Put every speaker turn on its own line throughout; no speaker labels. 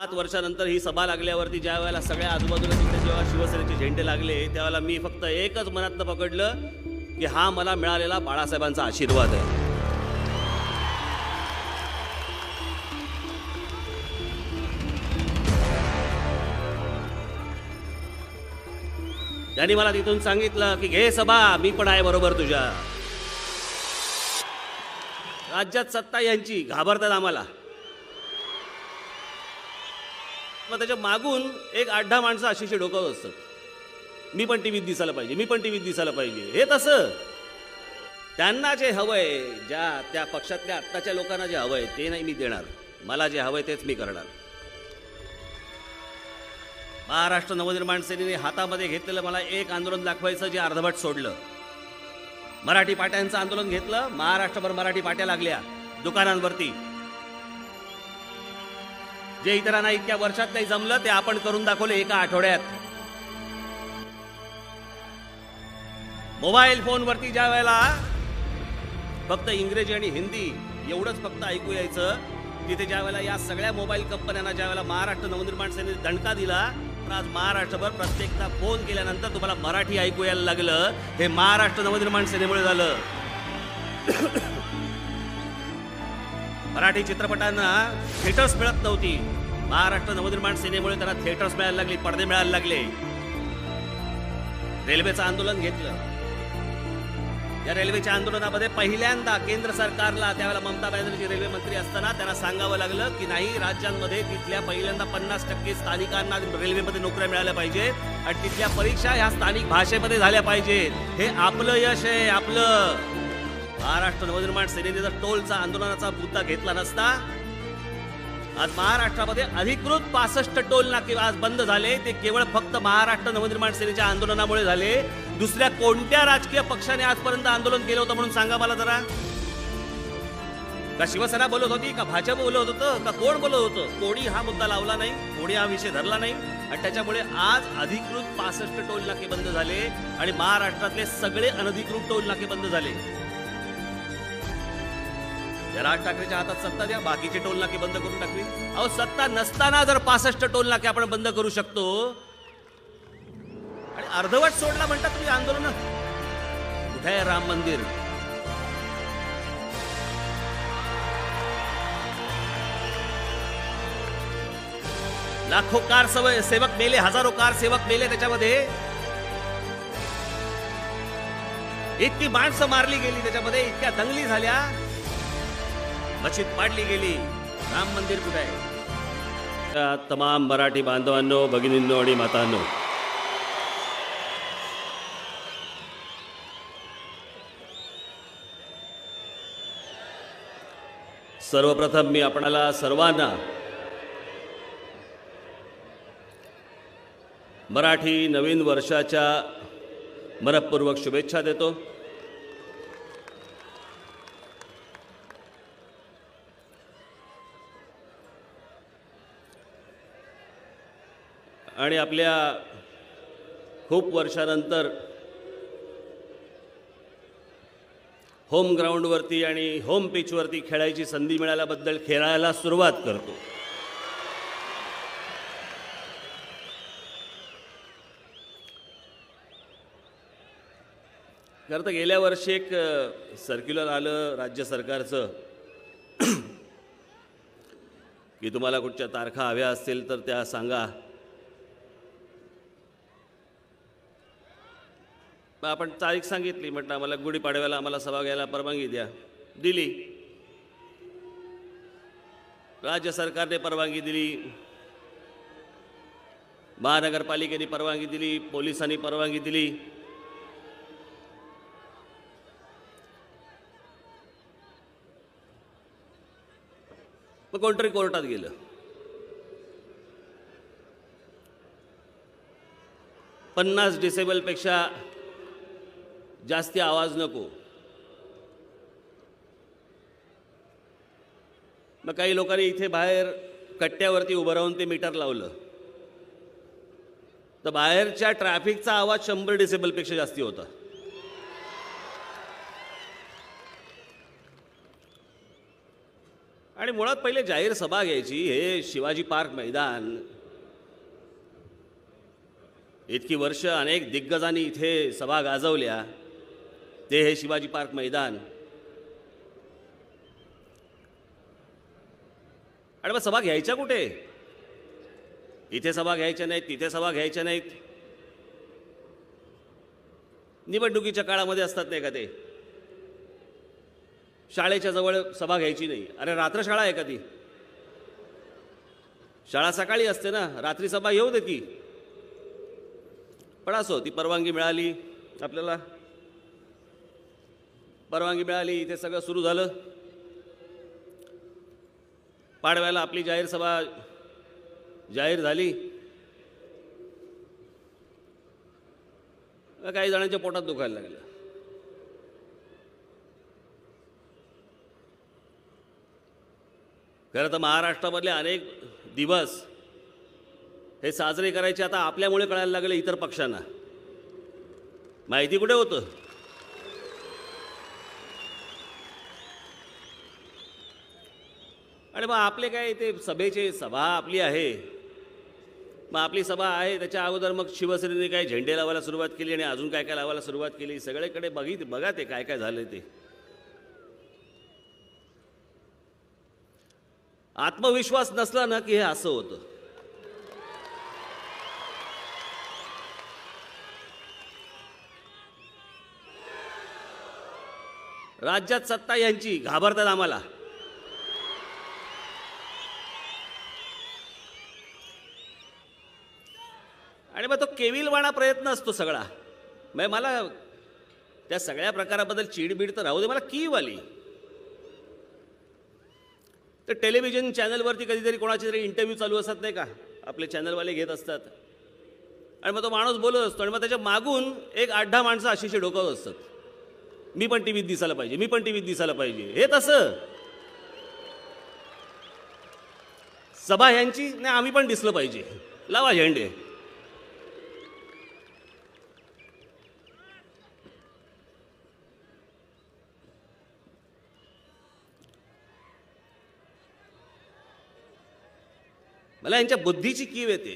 सात वर्षानंतर ही सभा लागल्यावरती ज्या वेळेला सगळ्या आजूबाजूला तिथे जेव्हा शिवसेनेचे झेंडे लागले त्यावेळेला मी फक्त एकच मनातनं पकडलं की हा मला मिळालेला बाळासाहेबांचा आशीर्वाद आहे त्यांनी मला तिथून सांगितलं की घे सभा मी पण आहे बरोबर तुझ्या राज्यात सत्ता यांची घाबरतात आम्हाला मग त्याच्या मागून एक आठ दहा माणसं अशीशी डोकं असतं मी पण टीव्हीत दिसायला पाहिजे मी पण टीव्हीत दिसायला पाहिजे हे तसं त्यांना जे हवंय ज्या त्या पक्षातल्या आत्ताच्या लोकांना जे हवंय ते नाही मी देणार मला जे हवंय तेच मी करणार महाराष्ट्र नवनिर्माण सेनेने हातामध्ये घेतलेलं मला एक आंदोलन दाखवायचं जे अर्धभट सोडलं मराठी पाट्यांचं आंदोलन घेतलं महाराष्ट्रभर मराठी पाट्या लागल्या दुकानांवरती जे इतरांना इतक्या वर्षात नाही जमलं ते आपण करून दाखवले एका आठवड्यात मोबाईल फोनवरती ज्या वेळेला फक्त इंग्रजी आणि हिंदी एवढंच फक्त ऐकू यायचं तिथे ज्या वेळेला या सगळ्या मोबाईल कंपन्यांना ज्या वेळेला महाराष्ट्र नवनिर्माण सेनेने दणका दिला तर आज महाराष्ट्रभर प्रत्येकदा फोन केल्यानंतर तुम्हाला मराठी ऐकू यायला लागलं हे महाराष्ट्र नवनिर्माण सेनेमुळे झालं मराठी चित्रपटांना थिएटर्स मिळत नव्हती महाराष्ट्र नवनिर्माण सेनेमुळे त्यांना थिएटर्स मिळायला लागले पडदे मिळायला लागले रेल्वेचं आंदोलन घेतलं या रेल्वेच्या आंदोलनामध्ये पहिल्यांदा केंद्र सरकारला त्यावेळेला ममता बॅनर्जी रेल्वे मंत्री असताना त्यांना सांगावं लागलं की नाही राज्यांमध्ये तिथल्या पहिल्यांदा पन्नास टक्के स्थानिकांना रेल्वेमध्ये नोकऱ्या मिळाल्या पाहिजेत आणि तिथल्या परीक्षा ह्या स्थानिक भाषेमध्ये झाल्या पाहिजेत हे आपलं यश आहे आपलं महाराष्ट्र नवनिर्माण सेनेने जर टोलचा आंदोलनाचा मुद्दा घेतला नसता आज महाराष्ट्रामध्ये अधिकृत पासष्ट टोल नाके आज बंद झाले ते केवळ फक्त महाराष्ट्र नवनिर्माण सेनेच्या आंदोलनामुळे झाले दुसऱ्या कोणत्या राजकीय पक्षाने आजपर्यंत आंदोलन केलं होतं म्हणून सांगा मला जरा का शिवसेना बोलत होती का भाजप बोलत होतं का कोण बोलत होतं कोणी हा मुद्दा लावला नाही कोणी हा विषय धरला नाही आणि त्याच्यामुळे आज अधिकृत पासष्ट टोल नाके बंद झाले आणि महाराष्ट्रातले सगळे अनधिकृत टोल नाके बंद झाले राज ठाकरेच्या हातात सत्ता द्या टोल नाके बंद करून टाकली अहो सत्ता नसताना जर पासष्ट नाके आपण बंद करू शकतो आणि अर्धवट सोडला म्हणता तुम्ही आंदोलन कुठे आहे राम मंदिर लाखो कार सेवक मेले हजारो कार सेवक मेले त्याच्यामध्ये इतकी माणसं मारली गेली त्याच्यामध्ये इतक्या दंगली झाल्या मशीद पाडली गेली राम मंदिर कुठे आहे तमाम मराठी बांधवांनो भगिनींनो आणि मातांनो सर्वप्रथम मी आपणाला सर्वांना मराठी नवीन वर्षाच्या मनपूर्वक शुभेच्छा देतो आणि आपल्या खूप वर्षानंतर होम ग्राउंडवरती आणि होम पिचवरती खेळायची संधी मिळाल्याबद्दल खेळायला सुरुवात करतो खरं तर गेल्या वर्षी एक सर्क्युलर आलं राज्य सरकारचं की तुम्हाला कुठच्या तारखा हव्या असतील तर त्या सांगा आपण तारीख सांगितली म्हटलं आम्हाला गुढीपाडव्याला आम्हाला सभा घ्यायला परवानगी द्या दिली राज्य सरकारने परवानगी दिली महानगरपालिकेने परवानगी दिली पोलिसांनी परवानगी दिली मग कोणतरी कोर्टात गेलं पन्नास डिसेबलपेक्षा जास्ती आवाज नको मग काही लोकांनी इथे बाहेर कट्ट्यावरती उभं राहून ते मीटर लावलं तर बाहेरच्या ट्रॅफिकचा आवाज शंभर डिसेबलपेक्षा जास्ती होता आणि मुळात पहिले जाहीर सभा घ्यायची हे शिवाजी पार्क मैदान इतकी वर्ष अनेक दिग्गजांनी इथे सभा गाजवल्या ते हे शिवाजी पार्क मैदान आणि मग सभा घ्यायच्या कुठे इथे सभा घ्यायच्या नाहीत तिथे सभा घ्यायच्या नाहीत निवडणुकीच्या काळामध्ये असतात नाही का ते शाळेच्या जवळ सभा घ्यायची नाही अरे रात्र शाळा आहे का ती शाळा सकाळी असते ना रात्री सभा येऊ दे ती पण असो ती परवानगी मिळाली आपल्याला परवानगी मिळाली ते सगळं सुरू झालं पाडव्याला आपली जाहीर सभा जाहीर झाली काही जणांच्या पोटात दुखायला लागलं खरं तर महाराष्ट्रामधले अनेक दिवस हे साजरे करायचे आता आपल्यामुळे कळायला लागले इतर पक्षांना माहिती कुठे होतं आणि मग आपले काय ते सभेचे सभा आपली आहे मग आपली सभा आहे त्याच्या अगोदर मग शिवसेनेने काय झेंडे लावायला सुरुवात केली आणि अजून काय काय लावायला सुरुवात केली सगळेकडे बघित बघा ते काय काय झालं ते आत्मविश्वास नसला ना की हे असं होतं राज्यात सत्ता यांची घाबरतात आम्हाला केविलवाणा प्रयत्न असतो सगळा म्हणजे मला त्या सगळ्या प्रकाराबद्दल चिडबिड तर राहू दे मला कीव आली तर टेलिव्हिजन चॅनलवरती कधीतरी कोणाचे तरी इंटरव्ह्यू चालू असत नाही का आपले चॅनलवाले घेत असतात आणि मग तो माणूस बोलत असतो आणि मग त्याच्या मागून एक आठ दहा माणसं अशीशी डोकावत असतात मी पण टीव्हीत दिसायला पाहिजे मी पण टीव्हीत दिसायला पाहिजे हे तसं सभा यांची नाही आम्ही पण दिसलं पाहिजे लावा झेंडे मला यांच्या बुद्धीची कीव येते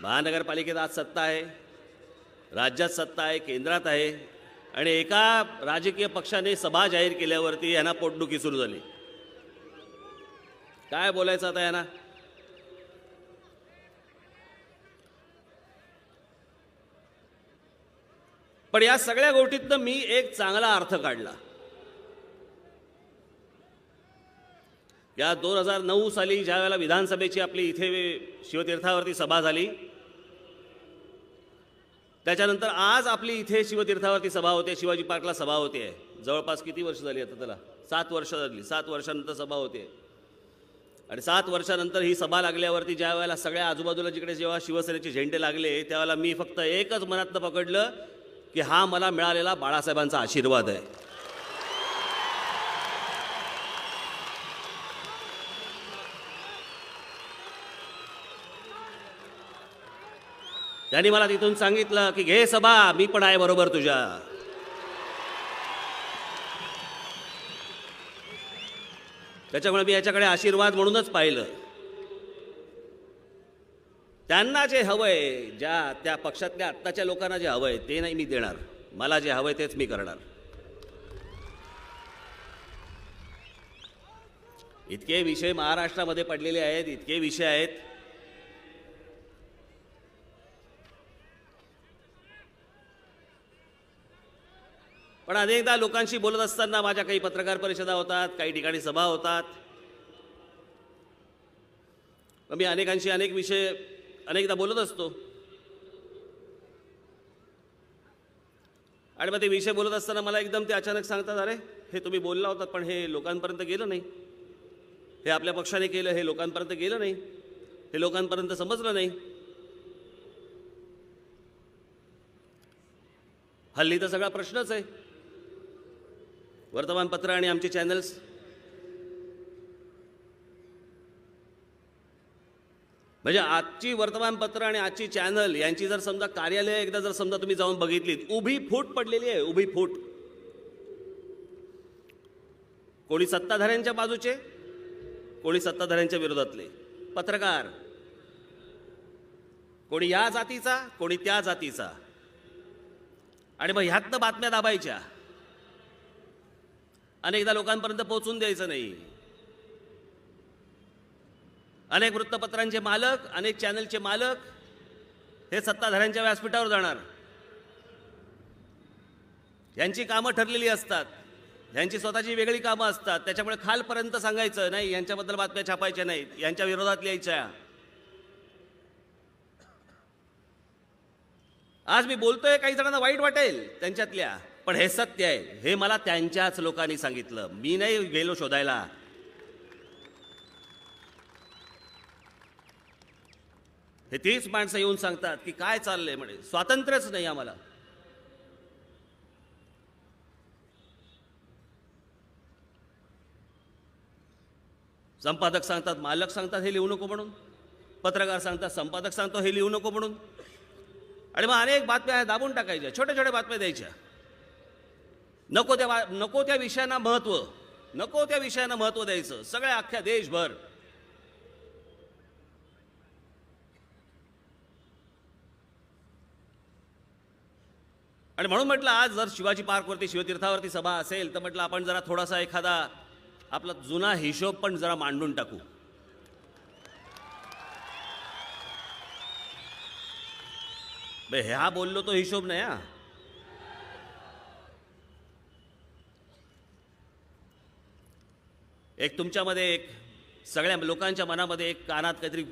महानगरपालिकेत आज सत्ता आहे राज्यात सत्ता आहे केंद्रात आहे आणि एका राजकीय पक्षाने सभा जाहीर केल्यावरती यांना पोटदुखी सुरू झाली काय बोलायचं आता यांना पण या सगळ्या गोष्टीतनं मी एक चांगला अर्थ काढला या दोन हजार नऊ साली ज्या वेळेला विधानसभेची आपली इथे शिवतीर्थावरती सभा झाली त्याच्यानंतर आज आपली इथे शिवतीर्थावरती सभा होते शिवाजी पार्कला सभा होते आहे जवळपास किती वर्ष झाली आता त्याला सात वर्ष झाली सात वर्षानंतर सभा होते आणि सात वर्षानंतर ही सभा लागल्यावरती ज्या वेळेला सगळ्या आजूबाजूला जिकडे जेव्हा शिवसेनेचे झेंडे लागले त्यावेळेला मी फक्त एकच मनातनं पकडलं की हा मला मिळालेला बाळासाहेबांचा आशीर्वाद आहे त्यांनी मला तिथून सांगितलं की घे सभा मी पण आहे बरोबर तुझ्या त्याच्यामुळे मी याच्याकडे आशीर्वाद म्हणूनच पाहिलं त्यांना जे हवंय ज्या त्या पक्षातल्या आत्ताच्या लोकांना जे हवंय ते नाही मी देणार मला जे हवंय तेच मी करणार इतके विषय महाराष्ट्रामध्ये पडलेले आहेत इतके विषय आहेत पण अनेकदा लोकांशी बोलत असताना माझ्या काही पत्रकार परिषदा होतात काही ठिकाणी सभा होतात मी अनेकांशी अनेक विषय अनेकदा बोलत असतो आणि मग ते विषय बोलत असताना मला एकदम ते अचानक सांगतात अरे हे तुम्ही बोलला होता पण हे लोकांपर्यंत गेलं नाही हे आपल्या पक्षाने केलं हे लोकांपर्यंत गेलं नाही हे लोकांपर्यंत समजलं नाही हल्ली तर सगळा प्रश्नच आहे वर्तमानपत्र आणि आमचे चॅनल्स म्हणजे आजची वर्तमानपत्र आणि आजची चॅनल यांची जर समजा कार्यालय एकदा जर समजा तुम्ही जाऊन बघितलीत उभी फूट पडलेली आहे उभी फूट कोणी सत्ताधाऱ्यांच्या बाजूचे कोणी सत्ताधाऱ्यांच्या विरोधातले पत्रकार कोणी या जातीचा कोणी त्या जातीचा आणि मग ह्यातनं बातम्या दाबायच्या अनेकदा लोकांपर्यंत पोहोचून द्यायचं नाही अनेक वृत्तपत्रांचे मालक अनेक चॅनलचे मालक हे सत्ताधाऱ्यांच्या व्यासपीठावर जाणार यांची कामं ठरलेली असतात यांची स्वतःची वेगळी कामं असतात त्याच्यामुळे खालपर्यंत सांगायचं नाही यांच्याबद्दल बातम्या छापायच्या नाहीत यांच्या विरोधात लिहायच्या आज मी बोलतोय काही जणांना वाईट वाटेल त्यांच्यातल्या पण हे सत्य आहे हे मला त्यांच्याच लोकांनी सांगितलं मी नाही गेलो शोधायला हे तीच माणसं येऊन सांगतात की काय चाललंय म्हणे स्वातंत्र्यच नाही आम्हाला संपादक सांगतात मालक सांगतात हे लिहू नको म्हणून पत्रकार सांगतात संपादक सांगतो हे लिहू नको म्हणून आणि मग अनेक बातम्या दाबून टाकायच्या छोट्या छोट्या बातम्या द्यायच्या नको त्या नको त्या विषयांना महत्त्व नको त्या विषयांना महत्त्व द्यायचं सगळ्या अख्ख्या देशभर आणि म्हणून म्हटलं आज जर शिवाजी पार्कवरती शिवतीर्थावरती सभा असेल तर म्हटलं आपण जरा थोडासा एखादा आपला जुना हिशोब पण जरा मांडून टाकू ह्या बोललो तो हिशोब नाही हा एक तुमच्यामध्ये एक सगळ्या लोकांच्या मनामध्ये एक कानात काहीतरी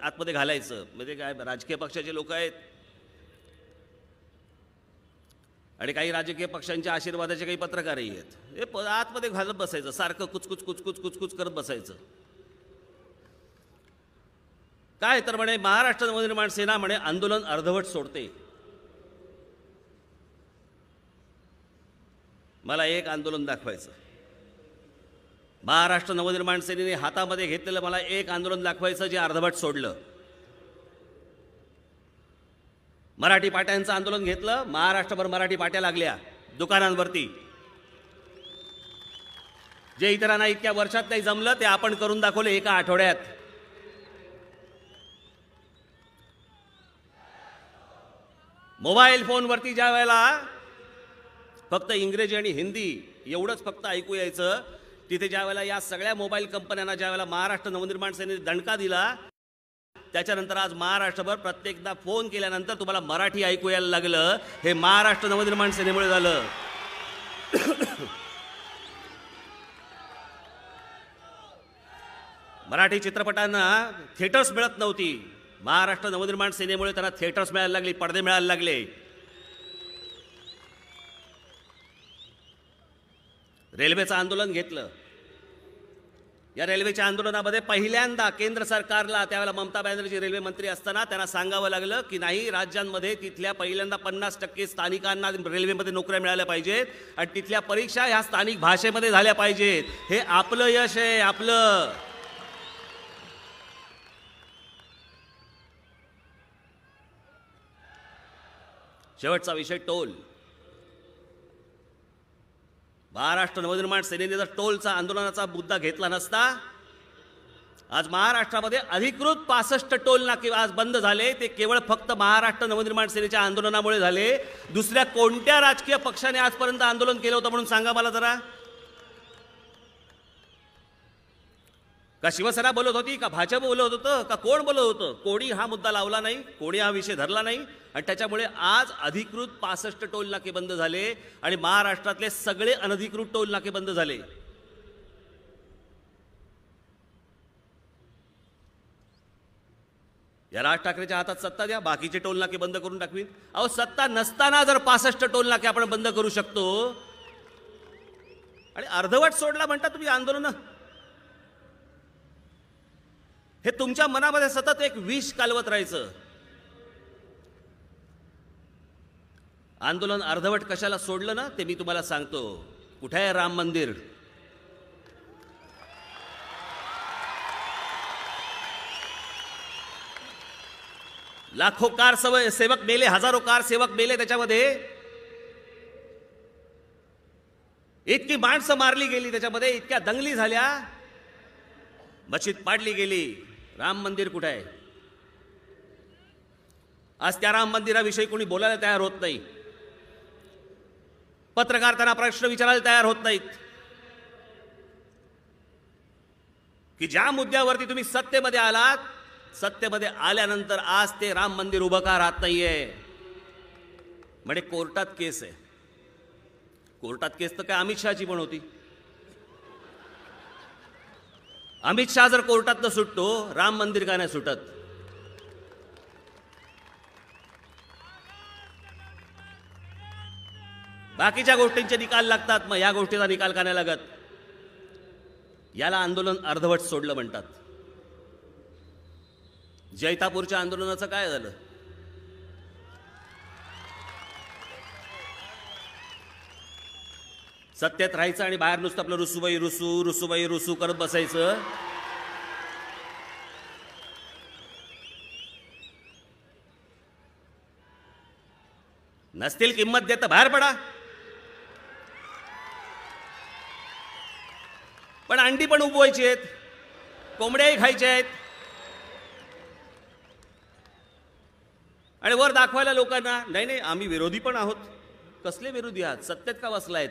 आतमध्ये घालायचं म्हणजे काय राजकीय पक्षाचे लोक आहेत आणि काही राजकीय पक्षांच्या आशीर्वादाचे काही पत्रकारही आहेत हे आतमध्ये घालत बसायचं सारखं कुचकुच कुचकुच कुचकुच करत बसायचं काय तर म्हणे महाराष्ट्र नवनिर्माण सेना म्हणे आंदोलन अर्धवट सोडते मला एक आंदोलन दाखवायचं महाराष्ट्र नवनिर्माण सेनेने हातामध्ये घेतलेलं मला एक आंदोलन दाखवायचं जे अर्धवट सोडलं मराठी पाट्यांचं आंदोलन घेतलं महाराष्ट्रभर मराठी पाट्या लागल्या दुकानांवरती जे इतरांना इतक्या वर्षात नाही जमलं ते आपण करून दाखवले एका आठवड्यात मोबाईल फोनवरती ज्या वेळेला फक्त इंग्रजी आणि हिंदी एवढंच फक्त ऐकू यायचं तिथे ज्या वेळेला या सगळ्या मोबाईल कंपन्यांना ज्या वेळेला महाराष्ट्र नवनिर्माण सेनेने दणका दिला त्याच्यानंतर आज महाराष्ट्रभर प्रत्येकदा फोन केल्यानंतर तुम्हाला मराठी ऐकू यायला लागलं हे महाराष्ट्र नवनिर्माण सेनेमुळे झालं मराठी चित्रपटांना थिएटर्स मिळत नव्हती महाराष्ट्र नवनिर्माण सेनेमुळे त्यांना थिएटर्स मिळायला लागले पडदे मिळायला लागले रेल्वेचं आंदोलन घेतलं या रेल्वेच्या आंदोलनामध्ये पहिल्यांदा केंद्र सरकारला त्यावेळेला ममता बॅनर्जी रेल्वे मंत्री असताना त्यांना सांगावं लागलं की नाही राज्यांमध्ये तिथल्या पहिल्यांदा पन्नास टक्के स्थानिकांना रेल्वेमध्ये नोकऱ्या मिळाल्या पाहिजेत आणि तिथल्या परीक्षा ह्या स्थानिक भाषेमध्ये झाल्या पाहिजेत हे आपलं यश आहे आपलं शेवटचा विषय टोल महाराष्ट्र नवनिर्माण सेनेने जर टोलचा आंदोलनाचा मुद्दा घेतला नसता आज महाराष्ट्रामध्ये अधिकृत पासष्ट टोल नाके आज बंद झाले ते केवळ फक्त महाराष्ट्र नवनिर्माण सेनेच्या आंदोलनामुळे झाले दुसऱ्या कोणत्या राजकीय पक्षाने आजपर्यंत आंदोलन केलं होतं म्हणून सांगा मला जरा का शिवसेना बोलत होती का भाजप बोलत होतं का कोण बोलत होतं कोणी हा मुद्दा लावला नाही कोणी हा विषय धरला नाही आणि त्याच्यामुळे आज अधिकृत पासष्ट टोल नाके बंद झाले आणि महाराष्ट्रातले सगळे अनधिकृत टोल नाके बंद झाले या राज ठाकरेच्या हातात सत्ता द्या बाकीचे टोल नाके बंद करून टाकवीन अहो सत्ता नसताना जर पासष्ट टोल नाके आपण बंद करू शकतो आणि अर्धवट सोडला म्हणता तुम्ही आंदोलन हे तुमच्या मनामध्ये सतत एक विष कालवत राहायचं आंदोलन अर्धवट कशाला सोडलं ना ते मी तुम्हाला सांगतो कुठे आहे राम मंदिर लाखो कार सवय सेवक मेले हजारो कार सेवक मेले त्याच्यामध्ये इतकी माणसं मारली गेली त्याच्यामध्ये इतक्या दंगली झाल्या मशीद पाडली गेली राम मंदिर कुठं आहे आज त्या राम मंदिराविषयी कोणी बोलायला तयार होत नाही पत्रकार त्यांना प्रश्न विचारायला तयार होत नाहीत की ज्या मुद्द्यावरती तुम्ही सत्तेमध्ये आलात सत्तेमध्ये आल्यानंतर आज ते राम मंदिर उभं का राहत नाहीये म्हणजे कोर्टात केस आहे कोर्टात केस तर काय अमित शहाची पण होती अमित शहा जर कोर्टातनं सुटतो राम मंदिर का नाही सुटत बाकीच्या गोष्टींचे निकाल लागतात मग या गोष्टीचा निकाल का नाही लागत याला आंदोलन अर्धवट सोडलं म्हणतात जैतापूरच्या आंदोलनाचं काय झालं सत्यात राहायचं आणि बाहेर नुसतं आपलं रुसूबाई रुसू रुसूबाई रुसू करत बसायचं नसतील किंमत देत बाहेर पडा पण अंडी पण उबवायची आहेत कोंबड्याही खायच्या आहेत आणि वर दाखवायला लोकांना नाही नाही आम्ही विरोधी पण आहोत कसले विरोधी आहात सत्यात का बसलायत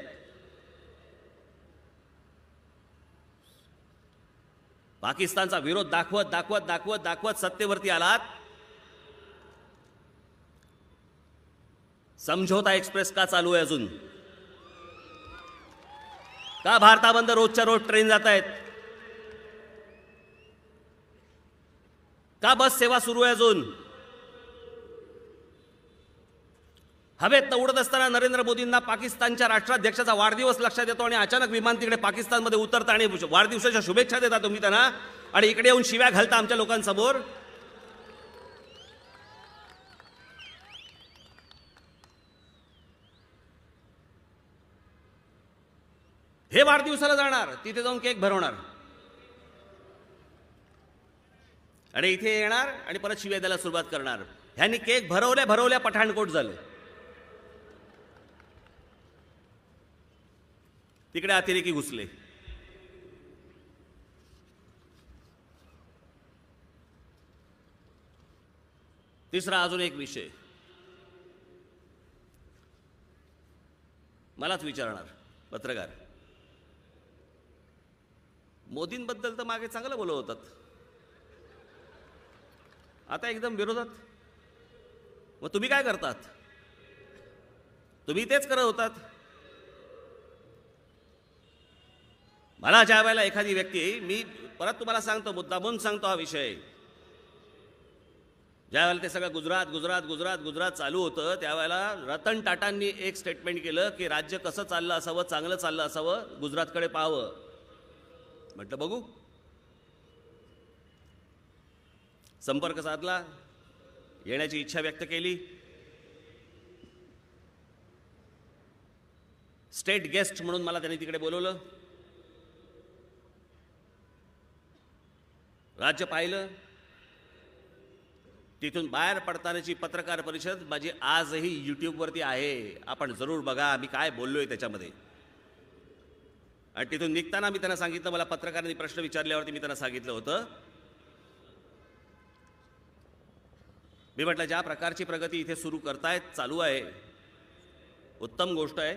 पाकिस्तानचा विरोध दाखवत दाखवत दाखवत दाखवत सत्तेवरती आलात समझोता एक्सप्रेस का चालू आहे अजून का भारताबंद रोजच्या रोज ट्रेन जात आहेत का बस सेवा सुरू आहे अजून हवेत उडत असताना नरेंद्र मोदींना पाकिस्तानच्या राष्ट्राध्यक्षाचा वाढदिवस लक्षात येतो आणि अचानक विमान तिकडे पाकिस्तानमध्ये उतरता आणि वाढदिवसाच्या शुभेच्छा देता तुम्ही त्यांना आणि इकडे येऊन शिव्या घालता आमच्या लोकांसमोर हे वाढदिवसाला जाणार तिथे जाऊन केक भरवणार आणि इथे येणार आणि परत शिव्या द्यायला सुरुवात करणार ह्यांनी केक भरवल्या भरवल्या पठाणकोट झाले तिकडे अतिरेकी घुसले तिसरा अजून एक विषय मलाच विचारणार पत्रकार मोदींबद्दल तर मागे चांगलं बोलत होतात आता एकदम विरोधात मग तुम्ही काय करतात तुम्ही तेच करत होतात मला ज्या वेळेला एखादी व्यक्ती मी परत तुम्हाला सांगतो मुद्दामून सांगतो हा विषय वेळेला ते सगळं गुजरात गुजरात गुजरात गुजरात चालू होतं त्यावेळेला रतन टाटांनी एक स्टेटमेंट केलं की राज्य कसं चाललं असावं चांगलं चाललं असावं गुजरातकडे पाहावं म्हटलं बघू संपर्क साधला येण्याची इच्छा व्यक्त केली स्टेट गेस्ट म्हणून मला त्यांनी तिकडे बोलवलं राज्य पाहिलं तिथून बाहेर पडतानाची पत्रकार परिषद माझी आजही यूट्यूबवरती आहे आपण जरूर बघा मी काय बोललो आहे त्याच्यामध्ये आणि तिथून निघताना मी त्यांना सांगितलं मला पत्रकारांनी प्रश्न विचारल्यावरती मी त्यांना सांगितलं होतं मी म्हटलं ज्या प्रकारची प्रगती इथे सुरू करतायत चालू आहे उत्तम गोष्ट आहे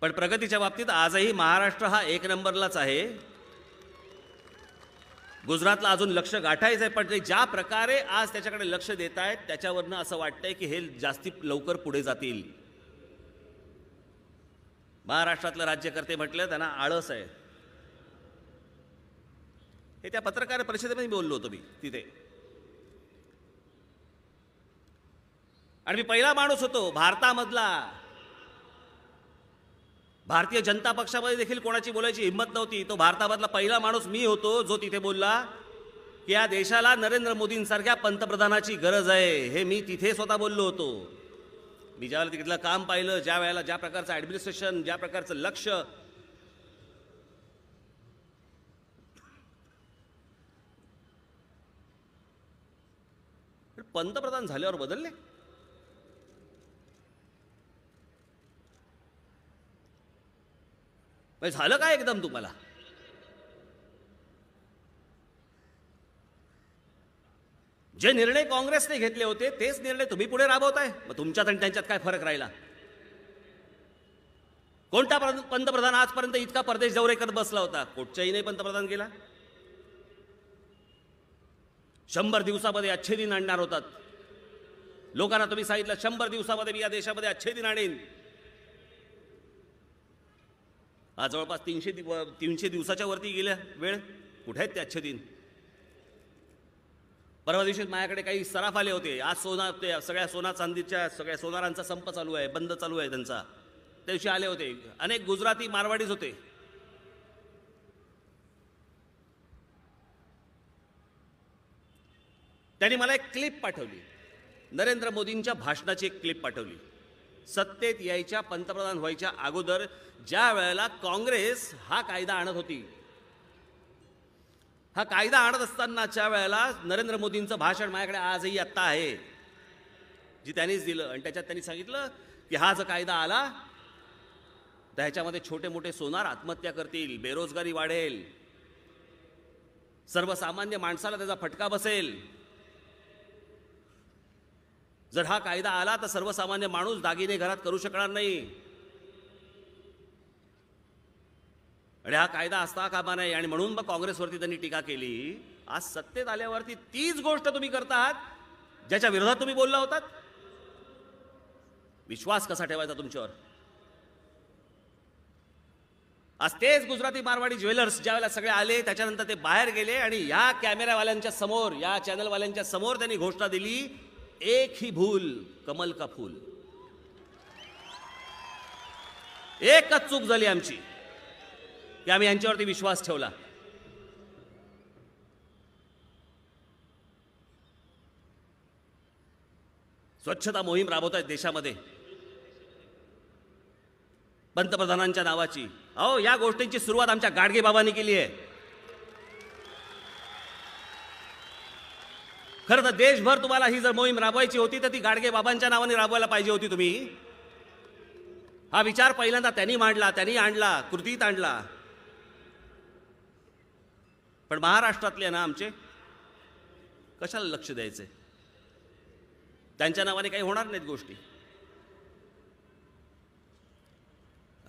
पण प्रगतीच्या बाबतीत आजही महाराष्ट्र हा एक नंबरलाच आहे गुजरातला अजून लक्ष गाठायचं आहे पण ते ज्या प्रकारे आज त्याच्याकडे लक्ष देत आहेत त्याच्यावरनं असं वाटतंय की हे जास्ती लवकर पुढे जातील महाराष्ट्रातलं राज्यकर्ते म्हटलं त्यांना आळस आहे हे त्या पत्रकार परिषदेमध्ये बोललो होतो मी तिथे आणि मी पहिला माणूस होतो भारतामधला भारतीय जनता पक्षामध्ये देखील कोणाची बोलायची हिंमत नव्हती तो भारतामधला पहिला माणूस मी होतो जो तिथे बोलला की या देशाला नरेंद्र मोदींसारख्या पंतप्रधानाची गरज आहे हे मी तिथे स्वतः बोललो होतो मी ज्यावेळेला तिथलं काम पाहिलं ज्या वेळेला ज्या प्रकारचं ॲडमिनिस्ट्रेशन ज्या प्रकारचं लक्ष पंतप्रधान झाल्यावर बदलले पण झालं काय एकदम तुम्हाला जे निर्णय काँग्रेसने घेतले होते तेच निर्णय तुम्ही पुढे राबवताय मग तुमच्यात आणि त्यांच्यात काय फरक राहिला कोणता पंतप्रधान आजपर्यंत इतका परदेश दौरे करत बसला होता कुठच्याही नाही पंतप्रधान गेला शंभर दिवसामध्ये अच्छे दिन आणणार होतात लोकांना तुम्ही सांगितलं शंभर दिवसामध्ये मी या देशामध्ये अच्छे दिन आणेन आज जवळपास तीनशे दिव तीनशे दिवसाच्या वरती गेल्या वेळ कुठे आहेत ते अच्छे दिन परवा दिवशी माझ्याकडे काही सराफ आले होते आज सोना ते सगळ्या सोना चांदीच्या सगळ्या सोनारांचा संप चालू आहे बंद चालू आहे त्यांचा त्या दिवशी आले होते अनेक गुजराती मारवाडीच होते त्यांनी मला एक क्लिप पाठवली नरेंद्र मोदींच्या भाषणाची एक क्लिप पाठवली सत्तेत यायच्या पंतप्रधान व्हायच्या अगोदर ज्या वेळेला काँग्रेस हा कायदा आणत होती हा कायदा आणत असतानाच्या वेळेला नरेंद्र मोदींचं भाषण माझ्याकडे आजही आत्ता आहे जी त्यांनीच दिलं आणि त्याच्यात त्यांनी सांगितलं की हा जो कायदा आला तर ह्याच्यामध्ये छोटे मोठे सोनार आत्महत्या करतील बेरोजगारी वाढेल सर्वसामान्य माणसाला त्याचा फटका बसेल जर हा कायदा आला तर सर्वसामान्य माणूस दागिने घरात करू शकणार नाही आणि हा कायदा असता कामा नाही आणि म्हणून मग काँग्रेसवरती त्यांनी टीका केली आज सत्तेत आल्यावरती तीच गोष्ट तुम्ही करता आहात ज्याच्या विरोधात तुम्ही बोलला होतात विश्वास कसा ठेवायचा तुमच्यावर आज तेच गुजराती मारवाडी ज्वेलर्स ज्या वेळेला सगळे आले त्याच्यानंतर ते बाहेर गेले आणि या कॅमेरावाल्यांच्या समोर या चॅनलवाल्यांच्या समोर त्यांनी घोषणा दिली एक ही भूल कमल का फूल एकच चूक झाली आमची की आम्ही यांच्यावरती विश्वास ठेवला स्वच्छता मोहीम राबवत आहे देशामध्ये पंतप्रधानांच्या नावाची अहो या गोष्टींची सुरुवात आमच्या गाडगे बाबांनी केली आहे खरं तर देशभर तुम्हाला ही जर मोहीम राबवायची होती तर ती गाडगे बाबांच्या नावाने राबवायला पाहिजे होती तुम्ही हा विचार पहिल्यांदा त्यांनी मांडला त्यांनी आणला कृतीत आणला पण महाराष्ट्रातले ना आमचे कशाला लक्ष द्यायचे त्यांच्या नावाने काही होणार नाहीत गोष्टी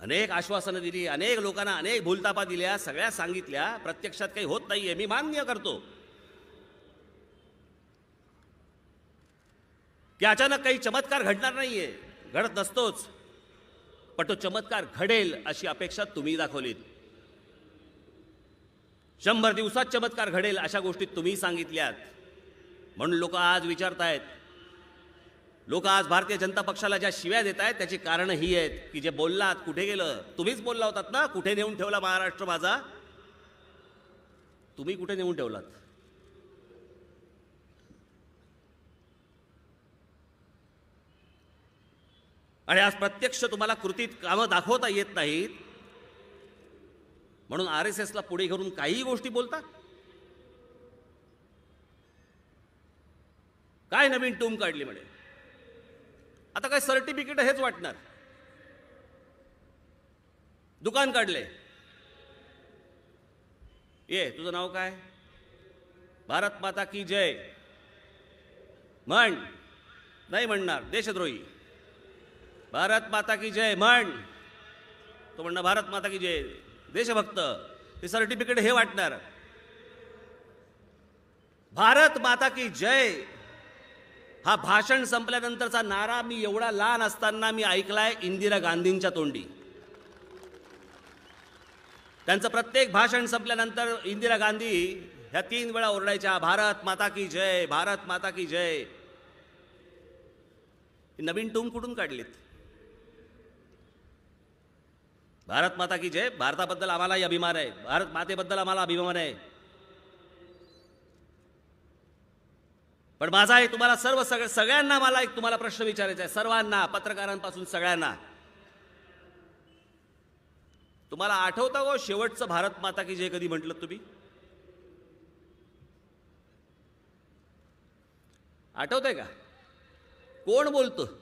अनेक आश्वासनं दिली अनेक लोकांना अनेक भूलतापा दिल्या सगळ्या सांगितल्या प्रत्यक्षात काही होत नाहीये मी मान्य करतो की अचानक काही चमत्कार घडणार नाही आहे घडत नसतोच पण तो चमत्कार घडेल अशी अपेक्षा तुम्ही दाखवलीत शंभर दिवसात चमत्कार घडेल अशा गोष्टी तुम्ही सांगितल्यात म्हणून लोक आज आहेत लोक आज भारतीय जनता पक्षाला ज्या शिव्या देत आहेत त्याची कारणं ही आहेत की जे बोललात कुठे गेलं तुम्हीच बोलला होतात ना कुठे नेऊन ठेवला महाराष्ट्र माझा तुम्ही कुठे नेऊन ठेवलात आणि आज प्रत्यक्ष तुम्हाला कृतीत कामं दाखवता येत नाहीत म्हणून आर एस एसला पुढे घेऊन काहीही गोष्टी बोलतात काय नवीन टूम काढली म्हणे आता काय सर्टिफिकेट हेच वाटणार दुकान काढले ये तुझं नाव काय भारत माता की जय म्हण नाही म्हणणार देशद्रोही भारत माता की जय म्हण तो म्हणणं भारत माता की जय देशभक्त हे सर्टिफिकेट हे वाटणार भारत माता की जय हा भाषण संपल्यानंतरचा नारा मी एवढा लहान असताना मी ऐकलाय इंदिरा गांधींच्या तोंडी त्यांचं प्रत्येक भाषण संपल्यानंतर इंदिरा गांधी ह्या तीन वेळा ओरडायच्या भारत माता की जय भारत माता की जय नवीन टोंग कुठून काढलीत भारत माता की जय भारताबद्दल आम्हालाही अभिमान आहे भारत मातेबद्दल आम्हाला अभिमान आहे पण माझा आहे तुम्हाला सर्व सगळ्या सगळ्यांना मला एक तुम्हाला प्रश्न विचारायचा आहे सर्वांना पत्रकारांपासून सगळ्यांना तुम्हाला आठवतं गो हो शेवटचं भारत माता की जय कधी म्हटलं तुम्ही आठवतंय का कोण बोलतं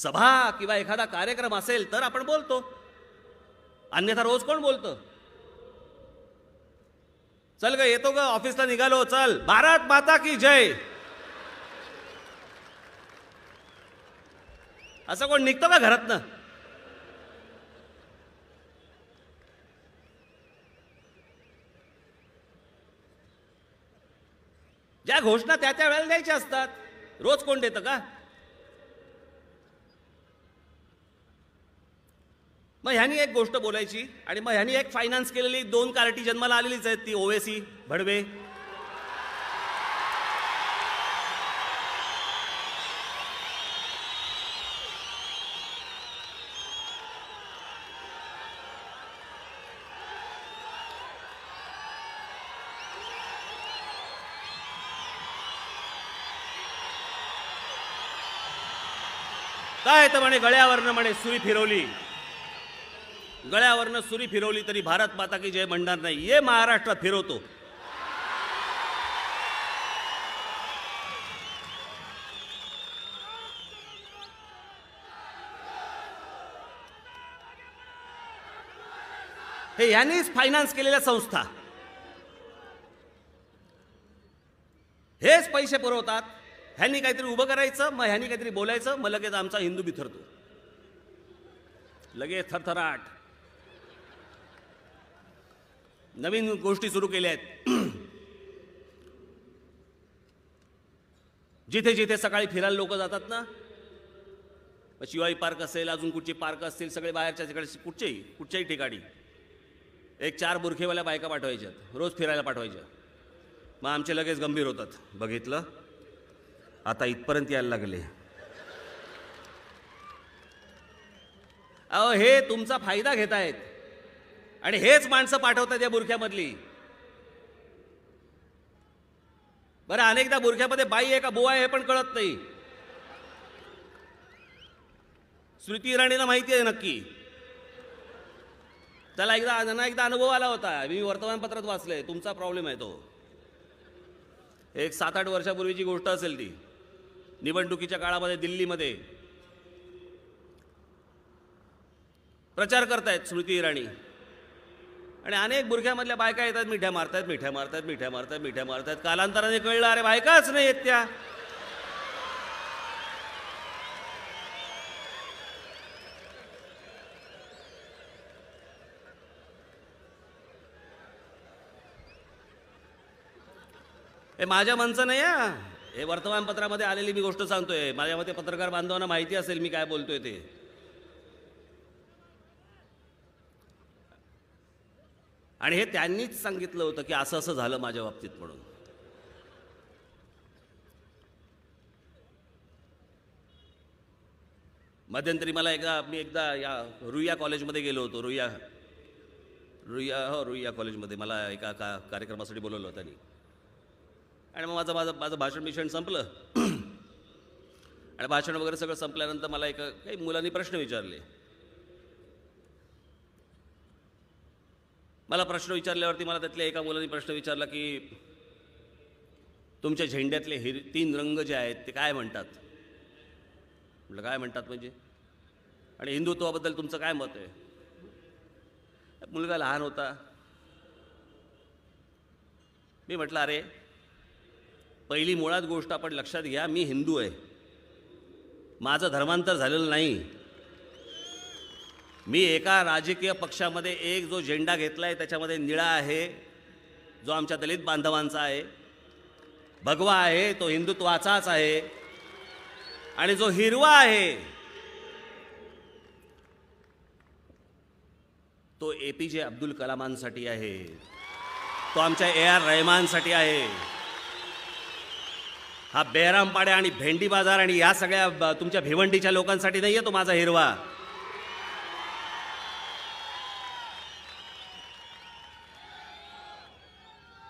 सभा किंवा एखादा कार्यक्रम असेल तर आपण बोलतो अन्यथा रोज कोण बोलतो चल ग येतो ग ऑफिसला निघालो चल भारत माता की जय असं कोण निघतं का घरातनं ज्या घोषणा त्या त्या वेळेला द्यायच्या असतात रोज कोण देतं का मग ह्यानी एक गोष्ट बोलायची आणि मग ह्यानी एक फायनान्स केलेली दोन कार्टी जन्माला आलेलीच आहेत ती ओवेसी भडवे काय तर म्हणे गळ्यावरनं म्हणे सुई फिरवली गळ्यावरनं सुरी फिरवली तरी भारत माता की जय म्हणणार नाही ये महाराष्ट्रात फिरवतो हे यांनीच फायनान्स केलेल्या संस्था हेच पैसे पुरवतात ह्यांनी काहीतरी उभं करायचं मग ह्यांनी काहीतरी बोलायचं मग लगेच आमचा हिंदू बिथरतो लगेच थरथराट नवीन गोष्टी सुरू केल्या आहेत जिथे जिथे सकाळी फिरायला लोक जातात ना शिवाई पार्क असेल अजून कुठचे पार्क असतील सगळे बाहेरच्या तिकडे कुठच्याही कुठच्याही ठिकाणी एक चार बुरखेवाल्या बायका पाठवायच्यात रोज फिरायला पाठवायच्या मग आमचे लगेच गंभीर होतात बघितलं आता इथपर्यंत यायला लागले अहो हे तुमचा फायदा घेतायत आणि हेच माणसं पाठवतात या बुरख्यामधली बरं अनेकदा बुरख्यामध्ये बाई आहे का बुवा आहे हे पण कळत नाही स्मृती इराणीला माहिती आहे नक्की त्याला एकदा त्यांना एकदा अनुभव आला होता मी वर्तमानपत्रात वाचले तुमचा प्रॉब्लेम आहे तो एक सात आठ वर्षापूर्वीची गोष्ट असेल ती निवडणुकीच्या काळामध्ये दिल्लीमध्ये प्रचार करतायत स्मृती इराणी आणि अनेक बुरख्यामधल्या बायका येतात मिठ्या मारतात मिठ्या मारतात मिठ्या मारतात मिठ्या मारतात कालांतराने कळलं अरे बायकाच नाही येत त्या हे माझ्या मनचं नाही या हे वर्तमानपत्रामध्ये आलेली मी गोष्ट सांगतोय माझ्या मते पत्रकार बांधवांना माहिती असेल मी काय बोलतोय ते आणि हे त्यांनीच सांगितलं होतं की असं असं झालं माझ्या बाबतीत म्हणून मध्यंतरी मला एकदा मी एकदा या रुईया कॉलेजमध्ये गेलो होतो रुईया रुईया हो रुईया कॉलेजमध्ये मला एका का कार्यक्रमासाठी बोलवलं होतं त्यांनी आणि मग माझं माझं माझं भाषण मिशन संपलं आणि भाषण वगैरे सगळं संपल्यानंतर मला एका काही मुलांनी प्रश्न विचारले मला प्रश्न विचारल्यावरती मला त्यातल्या एका मुलाने प्रश्न विचारला की तुमच्या झेंड्यातले हिर तीन रंग जे आहेत ते काय म्हणतात म्हटलं काय म्हणतात म्हणजे आणि हिंदुत्वाबद्दल तुमचं काय मत आहे मुलगा लहान होता मी म्हटलं अरे पहिली मुळात गोष्ट आपण लक्षात घ्या मी हिंदू आहे माझं धर्मांतर झालेलं नाही मी एका राजकीय पक्षामध्ये एक जो झेंडा घेतला आहे त्याच्यामध्ये निळा आहे जो आमच्या दलित बांधवांचा आहे भगवा आहे तो हिंदुत्वाचाच आहे आणि जो हिरवा आहे तो ए पी जे अब्दुल कलामांसाठी आहे तो आमच्या ए आर रहमानसाठी आहे हा बेहरामपाड्या आणि भेंडी बाजार आणि या सगळ्या तुमच्या भिवंडीच्या लोकांसाठी नाही आहे तो माझा हिरवा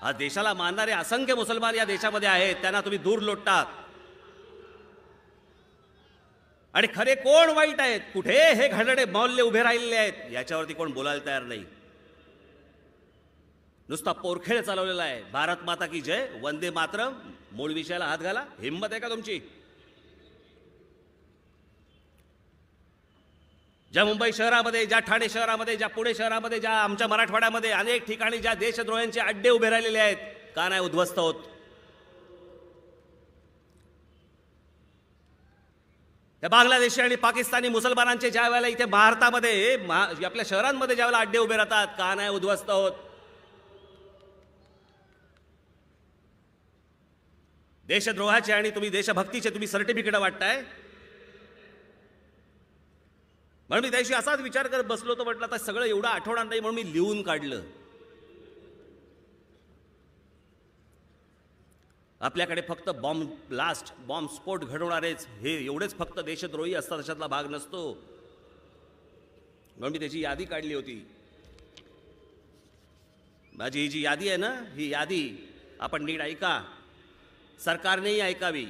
आज देशाला मानणारे असंख्य मुसलमान या देशामध्ये आहेत त्यांना तुम्ही दूर लोटतात आणि खरे कोण वाईट आहेत कुठे हे घडणे मौल्य उभे राहिलेले आहेत याच्यावरती कोण बोलायला तयार नाही नुसता पोरखेळ चालवलेला आहे भारत माता की जय वंदे मातरम मूळ विषयाला हात घाला हिंमत आहे का तुमची ज्या मुंबई शहरामध्ये ज्या ठाणे शहरामध्ये ज्या पुणे शहरामध्ये ज्या आमच्या मराठवाड्यामध्ये अनेक ठिकाणी ज्या देशद्रोह्यांचे अड्डे उभे राहिलेले आहेत का नाही उद्ध्वस्त होत त्या बांगलादेशी आणि पाकिस्तानी मुसलमानांचे ज्या वेळेला इथे भारतामध्ये आपल्या शहरांमध्ये ज्या वेळेला अड्डे उभे राहतात का नाही उद्ध्वस्त होत देशद्रोहाचे आणि तुम्ही देशभक्तीचे तुम्ही सर्टिफिकेट वाटताय म्हणून मी त्याशी असाच विचार करत बसलो तर म्हटलं आता सगळं एवढं आठवणार नाही म्हणून मी लिहून काढलं आपल्याकडे फक्त बॉम्ब ब्लास्ट बॉम्ब स्फोट घडवणारेच हे एवढेच फक्त देशद्रोही असतात अशातला भाग नसतो म्हणून मी त्याची यादी काढली होती माझी ही जी यादी आहे ना ही यादी आपण नीट ऐका सरकारनेही ऐकावी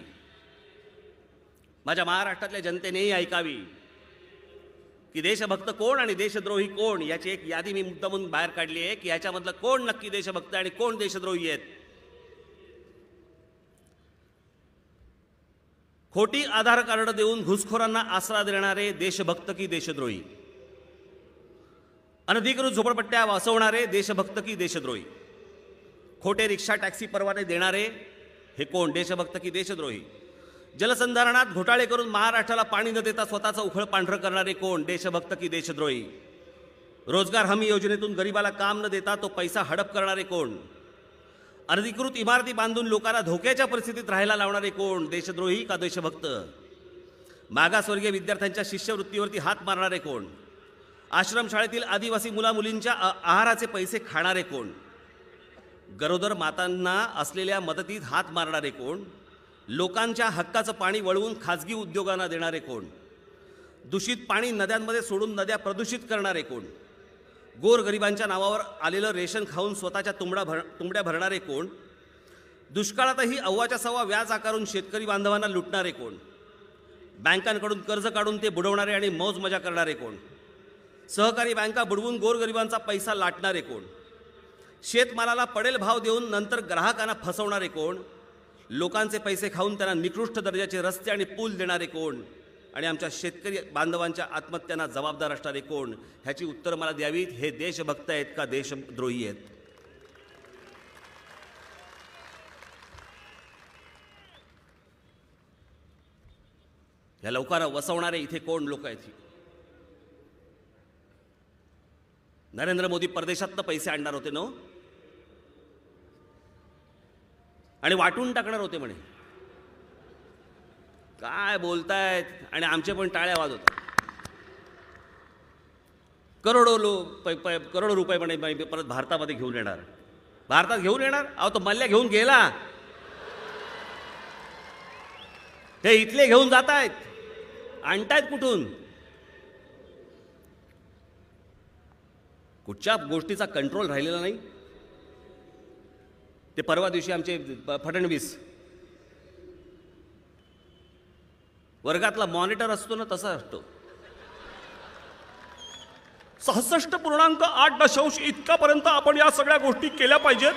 माझ्या महाराष्ट्रातल्या जनतेनेही ऐकावी की देशभक्त कोण आणि देशद्रोही कोण याची एक यादी मी मुद्दा म्हणून बाहेर काढली आहे की याच्यामधलं कोण नक्की देशभक्त आणि कोण देशद्रोही आहेत खोटी आधार कार्ड देऊन घुसखोरांना आसरा देणारे देशभक्त की देशद्रोही अनधिकृत झोपडपट्ट्या वाचवणारे देशभक्त की देशद्रोही खोटे रिक्षा टॅक्सी परवाने देणारे हे कोण देशभक्त की देशद्रोही जलसंधारणात घोटाळे करून महाराष्ट्राला पाणी न देता स्वतःचं उखळ पांढरं करणारे कोण देशभक्त की देशद्रोही रोजगार हमी योजनेतून गरिबाला काम न देता तो पैसा हडप करणारे कोण अनधिकृत इमारती बांधून लोकांना धोक्याच्या परिस्थितीत राहायला लावणारे कोण देशद्रोही का देशभक्त मागासवर्गीय विद्यार्थ्यांच्या शिष्यवृत्तीवरती हात मारणारे कोण आश्रमशाळेतील आदिवासी मुलामुलींच्या आहाराचे पैसे खाणारे कोण गरोदर मातांना असलेल्या मदतीत हात मारणारे कोण लोकांच्या हक्काचं पाणी वळवून खाजगी उद्योगांना देणारे कोण दूषित पाणी नद्यांमध्ये सोडून नद्या प्रदूषित करणारे कोण गोरगरिबांच्या नावावर आलेलं रेशन खाऊन स्वतःच्या तुंबडा भर तुंबड्या भरणारे कोण दुष्काळातही अव्वाच्या सव्वा व्याज आकारून शेतकरी बांधवांना लुटणारे कोण बँकांकडून कर्ज काढून ते बुडवणारे आणि मौज मजा करणारे कोण सहकारी बँका बुडवून गोरगरिबांचा पैसा लाटणारे कोण शेतमालाला पडेल भाव देऊन नंतर ग्राहकांना फसवणारे कोण लोकांचे पैसे खाऊन त्यांना निकृष्ट दर्जाचे रस्ते आणि पूल देणारे कोण आणि आमच्या शेतकरी बांधवांच्या आत्महत्यांना जबाबदार असणारे कोण ह्याची उत्तरं मला द्यावीत हे देशभक्त आहेत का देशद्रोही आहेत या लवकर वसवणारे इथे कोण लोक आहेत नरेंद्र मोदी परदेशातनं पैसे आणणार होते नो आणि वाटून टाकणार होते म्हणे काय बोलतायत आणि आमचे पण टाळ्या वाज होतात करोडो लोक करोडो रुपये म्हणे परत भारतामध्ये घेऊन येणार भारतात घेऊन येणार अहो तो मल्ल्या घेऊन गेला ते इथले घेऊन जात आहेत आणतायत कुठून कुठच्या गोष्टीचा कंट्रोल राहिलेला नाही ते परवा दिवशी आमचे फडणवीस वर्गातला मॉनिटर असतो ना तसा असतो सहासष्ट पूर्णांक आठ दशांश इतकापर्यंत आपण या सगळ्या गोष्टी केल्या पाहिजेत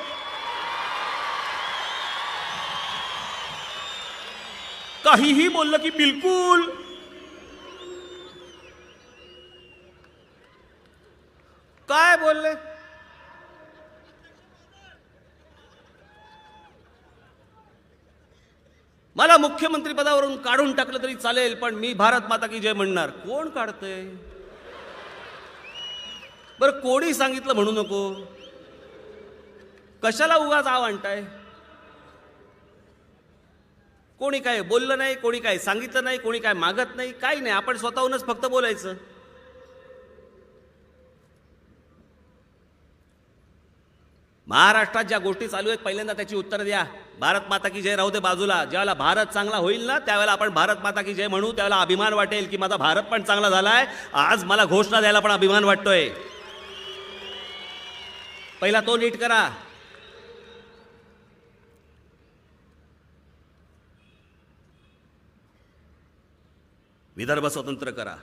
काहीही बोललं की बिलकुल काय बोलले मला मुख्यमंत्री पदावरून काढून टाकलं तरी चालेल पण मी भारत माता की जय म्हणणार कोण काढतंय बरं कोणी सांगितलं म्हणू नको कशाला उगाच आव आणताय कोणी काय बोललं नाही कोणी काय सांगितलं नाही कोणी काय मागत नाही काही नाही आपण स्वतःहूनच फक्त बोलायचं महाराष्ट्रात ज्या गोष्टी चालू आहेत पहिल्यांदा त्याची उत्तर द्या भारत माता की जय राहू दे बाजूला ज्यावेळेला भारत चांगला होईल ना त्यावेळेला आपण भारत माता की जय म्हणू त्यावेळेला अभिमान वाटेल की माझा भारत पण चांगला झाला आहे आज मला घोषणा द्यायला पण अभिमान वाटतोय पहिला तो नीट करा विदर्भ स्वतंत्र करा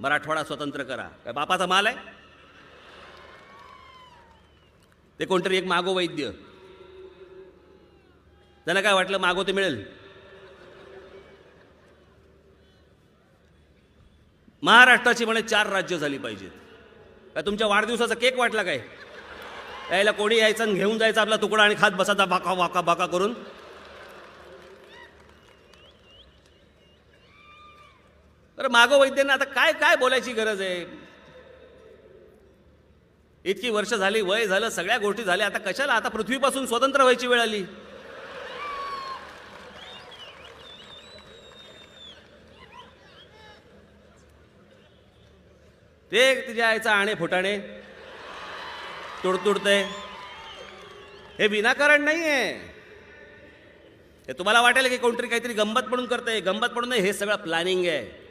मराठवाडा स्वतंत्र करा काय बापाचा माल आहे ते कोणतरी एक मागो वैद्य त्यांना काय वाटलं मागो ते मिळेल महाराष्ट्राची म्हणे चार राज्य झाली पाहिजेत काय तुमच्या वाढदिवसाचा केक वाटला काय यायला कोणी यायचं आणि घेऊन जायचा आपला तुकडा आणि खात बसायचा बाका वाका बाका करून अरे मागो वैद्यांना आता काय काय बोलायची गरज आहे इतकी वर्ष झाली वय झालं सगळ्या गोष्टी झाल्या आता कशाला आता पृथ्वीपासून स्वतंत्र व्हायची वेळ आली ते तिच्या यायचं आणे फुटाणे तुडतुडते हे विनाकारण नाही आहे हे तुम्हाला वाटेल की कोणतरी काहीतरी गंमत म्हणून करतंय गंमत म्हणून हे सगळं प्लॅनिंग आहे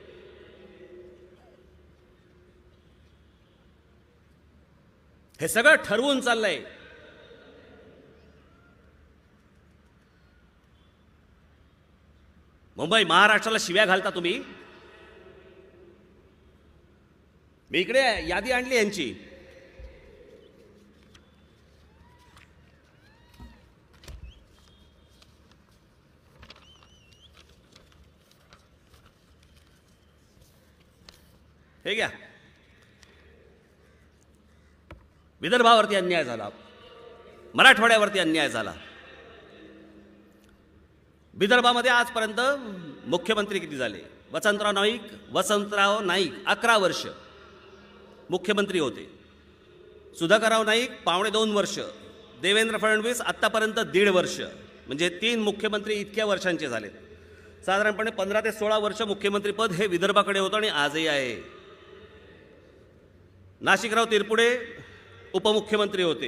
हे सगळं ठरवून चाललंय मुंबई महाराष्ट्राला शिव्या घालता तुम्ही मी इकडे यादी आणली यांची हे घ्या विदर्भावरती अन्याय झाला मराठवाड्यावरती अन्याय झाला विदर्भामध्ये आजपर्यंत मुख्यमंत्री किती झाले वसंतराव नाईक वसंतराव नाईक अकरा वर्ष मुख्यमंत्री होते सुधाकरराव नाईक पावणे दोन वर्ष देवेंद्र फडणवीस आत्तापर्यंत दीड वर्ष म्हणजे तीन मुख्यमंत्री इतक्या वर्षांचे झाले साधारणपणे पंधरा ते सोळा वर्ष मुख्यमंत्रीपद हे विदर्भाकडे होतं आणि आजही आहे नाशिकराव तिरपुडे उपमुख्यमंत्री होते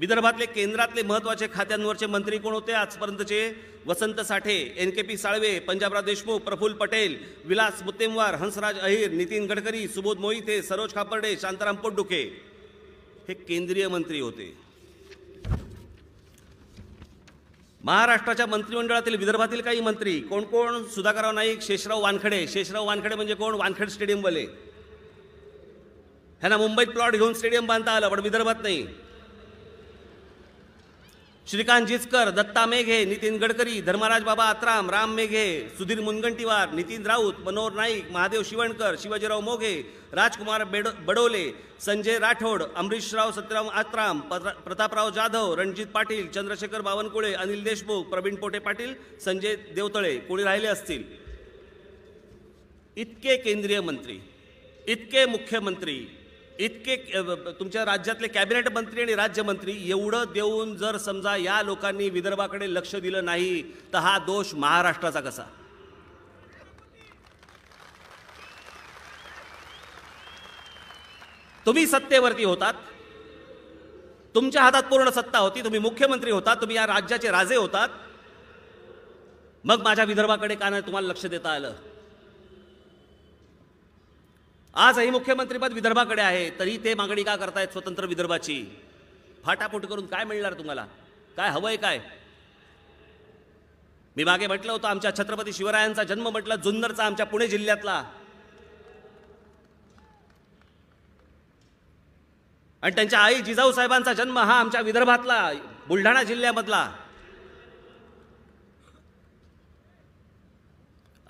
विदर्भातले केंद्रातले महत्त्वाचे खात्यांवरचे मंत्री कोण होते आजपर्यंतचे Vasant Sathe N K P Salve Panjabrao Deshmukh Praful Patel Vilas Muttemwar Hansraj Ahir Nitin Gadkari Subodh Mohite Saroj Khaparde Shantaram Potdukhe हे केंद्रीय मंत्री होते महाराष्ट्राच्या मंत्रिमंडळातील विदर्भातील काही मंत्री कोण कोण सुधाकरराव नाईक शेषराव वानखडे शेषराव वानखडे म्हणजे कोण वानखेड स्टेडियमवाले ह्यांना मुंबईत प्लॉट घेऊन स्टेडियम बांधता आलं पण विदर्भात नाही श्रीकांत जिचकर दत्ता मेघे नितीन गडकरी धर्मराज बाबा आत्राम राम मेघे सुधीर मुनगंटीवार नितीन राऊत मनोहर नाईक महादेव शिवणकर शिवाजीराव मोघे राजकुमार बडोले संजय राठोड अमरीशराव सत्यराव आत्राम प्रतापराव जाधव रणजित पाटील चंद्रशेखर बावनकुळे अनिल देशमुख प्रवीण पोटे पाटील संजय देवतळे कोणी राहिले असतील इतके केंद्रीय मंत्री इतके मुख्यमंत्री इतके तुमच्या राज्यातले कॅबिनेट मंत्री आणि राज्यमंत्री एवढं देऊन जर समजा या लोकांनी विदर्भाकडे लक्ष दिलं नाही तर हा दोष महाराष्ट्राचा कसा तुम्ही सत्तेवरती होतात तुमच्या हातात पूर्ण सत्ता होती तुम्ही मुख्यमंत्री होता तुम्ही या राज्याचे राजे होतात मग माझ्या विदर्भाकडे का नाही तुम्हाला लक्ष देता आलं आजही मुख्यमंत्रीपद विदर्भाकडे आहे तरी ते मागणी का करतायत स्वतंत्र विदर्भाची फाटाफूट करून काय मिळणार तुम्हाला काय हवंय काय मी मागे म्हटलं होतं आमच्या छत्रपती शिवरायांचा जन्म म्हटलं जुन्नरचा आमच्या पुणे जिल्ह्यातला आणि त्यांच्या आई जिजाऊ साहेबांचा जन्म हा आमच्या विदर्भातला बुलढाणा जिल्ह्यामधला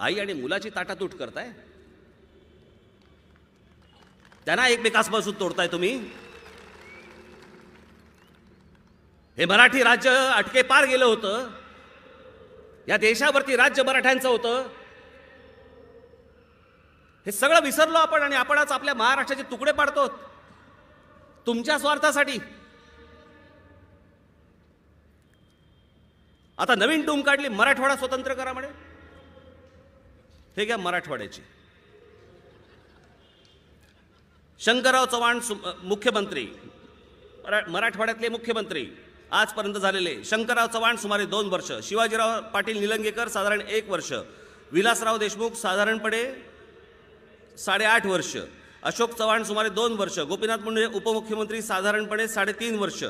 आई आणि मुलाची ताटातूट करताय त्यांना एकमेकांपासून तोडताय तुम्ही हे मराठी राज्य अटके पार गेलं होतं या देशावरती राज्य मराठ्यांचं होतं हे सगळं विसरलो आपण आणि आपणच आपल्या महाराष्ट्राचे तुकडे पाडतो तुमच्या स्वार्थासाठी आता नवीन टूम काढली मराठवाडा स्वतंत्र करा म्हणे हे घ्या मराठवाड्याची शंकरराव चव्हाण मुख्यमंत्री मराठवाड्यातले मुख्यमंत्री आजपर्यंत झालेले शंकरराव चव्हाण सुमारे दोन वर्ष शिवाजीराव पाटील निलंगेकर साधारण एक वर्ष विलासराव देशमुख साधारणपणे साडेआठ वर्ष अशोक चव्हाण सुमारे दोन वर्ष गोपीनाथ मुंडे उपमुख्यमंत्री साधारणपणे साडेतीन वर्ष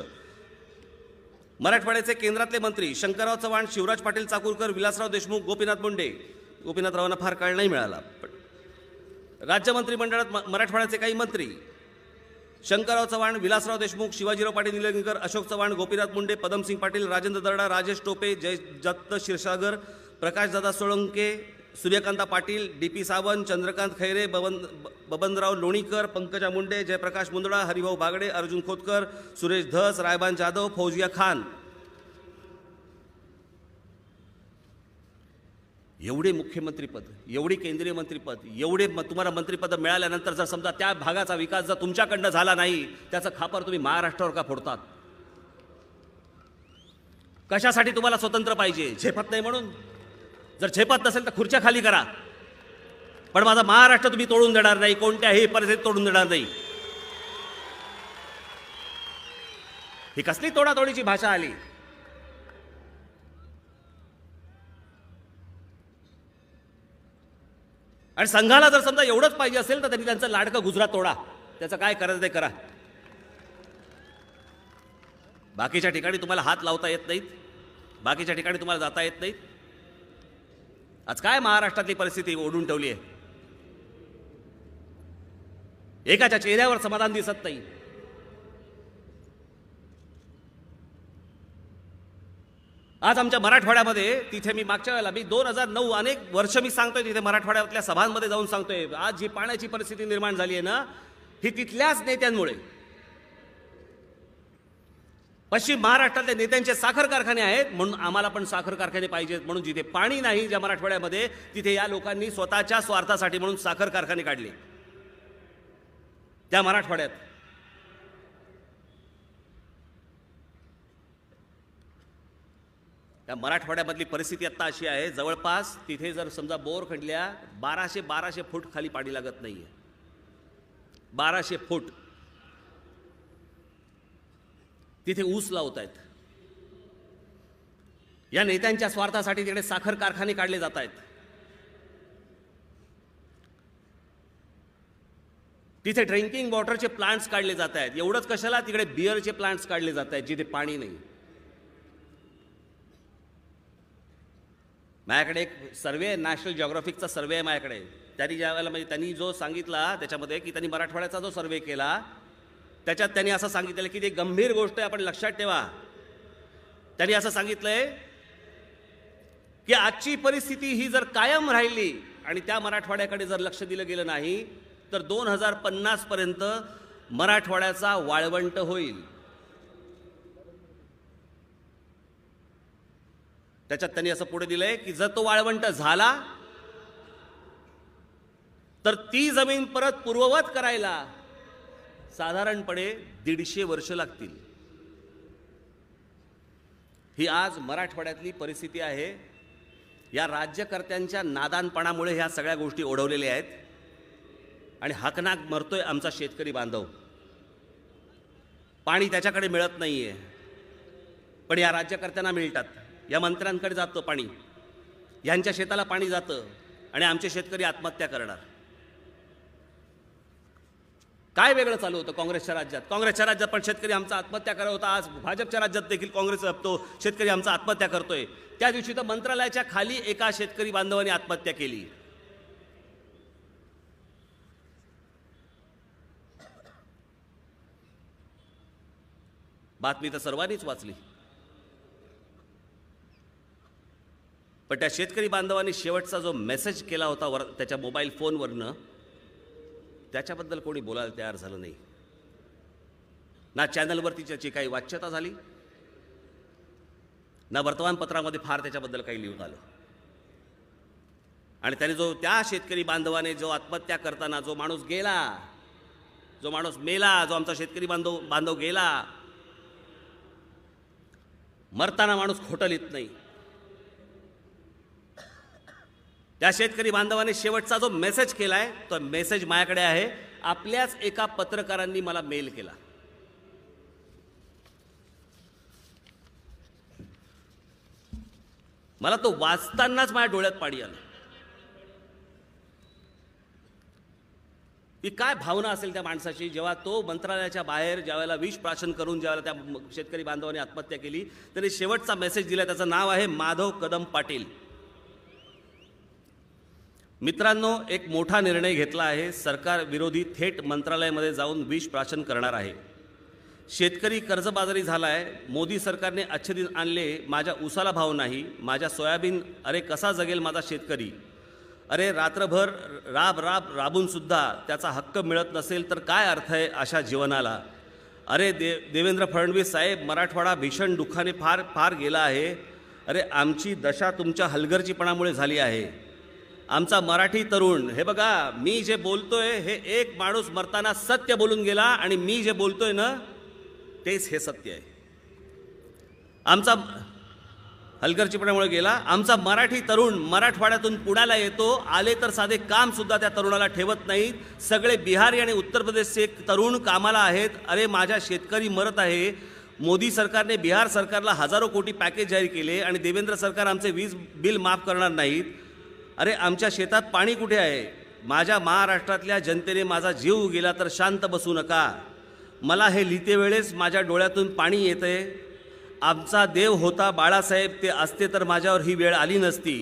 मराठवाड्याचे केंद्रातले मंत्री शंकरराव चव्हाण शिवराज पाटील चाकूरकर विलासराव देशमुख गोपीनाथ मुंडे गोपीनाथरावांना फार काळ नाही मिळाला पण राज्य मंत्रिमंडळात मराठवाड्याचे काही मंत्री शंकरराव चव्हाण विलासराव देशमुख शिवाजीराव पाटील निलंगेकर अशोक चव्हाण गोपीनाथ मुंडे पदमसिंग पाटील राजेंद्र दर्डा राजेश टोपे जय जयदत्त क्षीरसागर प्रकाशदादा सोळंके सूर्यकांता पाटील डी पी सावंत चंद्रकांत खैरे बबन बबनराव लोणीकर पंकजा मुंडे जयप्रकाश मुंदडा हरिभाऊ बागडे अर्जुन खोतकर सुरेश धस रायबान जाधव फौजिया खान एवढे मुख्यमंत्रीपद एवढे केंद्रीय मंत्रीपद एवढे म तुम्हाला मंत्रिपद मिळाल्यानंतर जर समजा त्या भागाचा विकास जर तुमच्याकडनं झाला नाही त्याचा खापर तुम्ही महाराष्ट्रावर का फोडतात कशासाठी तुम्हाला स्वतंत्र पाहिजे झेपत नाही म्हणून जर झेपत नसेल तर खुर्च्या खाली करा पण माझा महाराष्ट्र तुम्ही तोडून देणार नाही कोणत्याही परिस्थितीत तोडून देणार नाही ही कसली तोडातोडीची भाषा आली आणि संघाला जर समजा एवढंच पाहिजे असेल तर त्यांनी त्यांचं लाडकं गुजरात तोडा त्याचं काय करायचं ते करा बाकीच्या ठिकाणी तुम्हाला हात लावता येत नाहीत बाकीच्या ठिकाणी तुम्हाला जाता येत नाहीत आज काय महाराष्ट्रातली परिस्थिती ओढून ठेवली आहे एकाच्या चेहऱ्यावर समाधान दिसत नाही आज आमच्या मराठवाड्यामध्ये तिथे मी मागच्या वेळेला मी दोन हजार नऊ अनेक वर्ष मी सांगतोय तिथे मराठवाड्यातल्या सभांमध्ये जाऊन सांगतोय आज जी पाण्याची परिस्थिती निर्माण झाली आहे ना ही तिथल्याच नेत्यांमुळे पश्चिम महाराष्ट्रातल्या नेत्यांचे साखर कारखाने आहेत म्हणून आम्हाला पण साखर कारखाने पाहिजेत म्हणून जिथे पाणी नाही ज्या मराठवाड्यामध्ये तिथे या लोकांनी स्वतःच्या स्वार्थासाठी म्हणून साखर कारखाने काढले त्या मराठवाड्यात त्या मराठवाड्यामधली परिस्थिती आत्ता अशी आहे जवळपास तिथे जर समजा बोर खंडल्या बाराशे बाराशे फूट खाली पाणी लागत नाही आहे बाराशे फूट तिथे ऊस लावत आहेत या नेत्यांच्या स्वार्थासाठी तिकडे साखर कारखाने काढले जात आहेत तिथे ड्रिंकिंग वॉटरचे प्लांट्स काढले जात आहेत एवढंच कशाला तिकडे बिअरचे प्लांट्स काढले जात आहेत जिथे पाणी नाही माझ्याकडे एक सर्वे नॅशनल जॉग्राफिकचा सर्वे आहे माझ्याकडे त्यांनी ज्या वेळेला म्हणजे त्यांनी जो सांगितला त्याच्यामध्ये की त्यांनी मराठवाड्याचा जो सर्वे केला त्याच्यात त्यांनी असं सांगितलेलं की ती गंभीर गोष्ट आहे आपण लक्षात ठेवा त्यांनी असं आहे की आजची परिस्थिती ही जर कायम राहिली आणि त्या मराठवाड्याकडे जर लक्ष दिलं गेलं नाही तर दोन हजार पन्नासपर्यंत मराठवाड्याचा वाळवंट होईल त्याच्यात त्यांनी असं पुढे दिलंय की जर तो वाळवंट झाला तर ती जमीन परत पूर्ववत करायला साधारणपणे दीडशे वर्ष लागतील ही आज मराठवाड्यातली परिस्थिती आहे या राज्यकर्त्यांच्या नादानपणामुळे ह्या सगळ्या गोष्टी ओढवलेल्या आहेत आणि हकनाक मरतोय आमचा शेतकरी बांधव पाणी त्याच्याकडे मिळत नाही आहे पण या राज्यकर्त्यांना मिळतात या मंत्र्यांकडे जातं पाणी यांच्या शेताला पाणी जातं आणि आमचे शेतकरी आत्महत्या करणार काय वेगळं चालू होतं काँग्रेसच्या राज्यात काँग्रेसच्या राज्यात पण शेतकरी आमचा आत्महत्या करत होता आज भाजपच्या राज्यात देखील काँग्रेस जपतो शेतकरी आमचा आत्महत्या करतोय त्या दिवशी तर मंत्रालयाच्या खाली एका शेतकरी बांधवाने आत्महत्या केली बातमी तर सर्वांनीच वाचली पण त्या शेतकरी बांधवांनी शेवटचा जो मेसेज केला होता वर त्याच्या मोबाईल फोनवरनं त्याच्याबद्दल कोणी बोलायला तयार झालं नाही ना चॅनलवरती त्याची काही वाच्यता झाली ना वर्तमानपत्रामध्ये फार त्याच्याबद्दल काही लिहून आलं आणि त्याने जो त्या शेतकरी बांधवाने जो आत्महत्या करताना जो माणूस गेला जो माणूस मेला जो आमचा शेतकरी बांधव बांधव गेला मरताना माणूस खोटं लिहित नाही त्या शेतकरी बांधवाने शेवटचा जो मेसेज केला आहे तो मेसेज माझ्याकडे आहे आपल्याच एका पत्रकारांनी मला मेल केला मला तो वाचतानाच माझ्या डोळ्यात पाणी आलं की काय भावना असेल त्या माणसाची जेव्हा तो मंत्रालयाच्या बाहेर ज्यावेळेला विष प्राशन करून ज्यावेळेला त्या शेतकरी बांधवाने आत्महत्या केली तरी शेवटचा मेसेज दिला त्याचं नाव आहे माधव कदम पाटील मित्रांनो एक मोठा निर्णय घेतला आहे सरकार विरोधी थेट मंत्रालयामध्ये जाऊन विष प्राशन करणार आहे शेतकरी कर्जबाजारी झाला आहे मोदी सरकारने दिन आणले माझ्या उसाला भाव नाही माझ्या सोयाबीन अरे कसा जगेल माझा शेतकरी अरे रात्रभर राब राब राबूनसुद्धा त्याचा हक्क मिळत नसेल तर काय अर्थ आहे अशा जीवनाला अरे दे देवेंद्र फडणवीस साहेब मराठवाडा भीषण दुःखाने फार फार गेला आहे अरे आमची दशा तुमच्या हलगर्जीपणामुळे झाली आहे आमचा मराठी तरुण हे बघा मी जे बोलतोय हे एक माणूस मरताना सत्य बोलून गेला आणि मी जे बोलतोय ना तेच हे सत्य आहे आमचा हलगर्जीपणामुळे गेला आमचा मराठी तरुण मराठवाड्यातून पुण्याला येतो आले तर साधे काम सुद्धा त्या तरुणाला ठेवत नाहीत सगळे बिहारी आणि उत्तर प्रदेशचे तरुण कामाला आहेत अरे माझ्या शेतकरी मरत आहे मोदी सरकारने बिहार सरकारला हजारो कोटी पॅकेज जाहीर केले आणि देवेंद्र सरकार आमचे वीज बिल माफ करणार नाहीत अरे आमच्या शेतात पाणी कुठे आहे माझ्या महाराष्ट्रातल्या जनतेने माझा जीव गेला तर शांत बसू नका मला हे लिहिते वेळेस माझ्या डोळ्यातून पाणी येते आमचा देव होता बाळासाहेब ते असते तर माझ्यावर ही वेळ आली नसती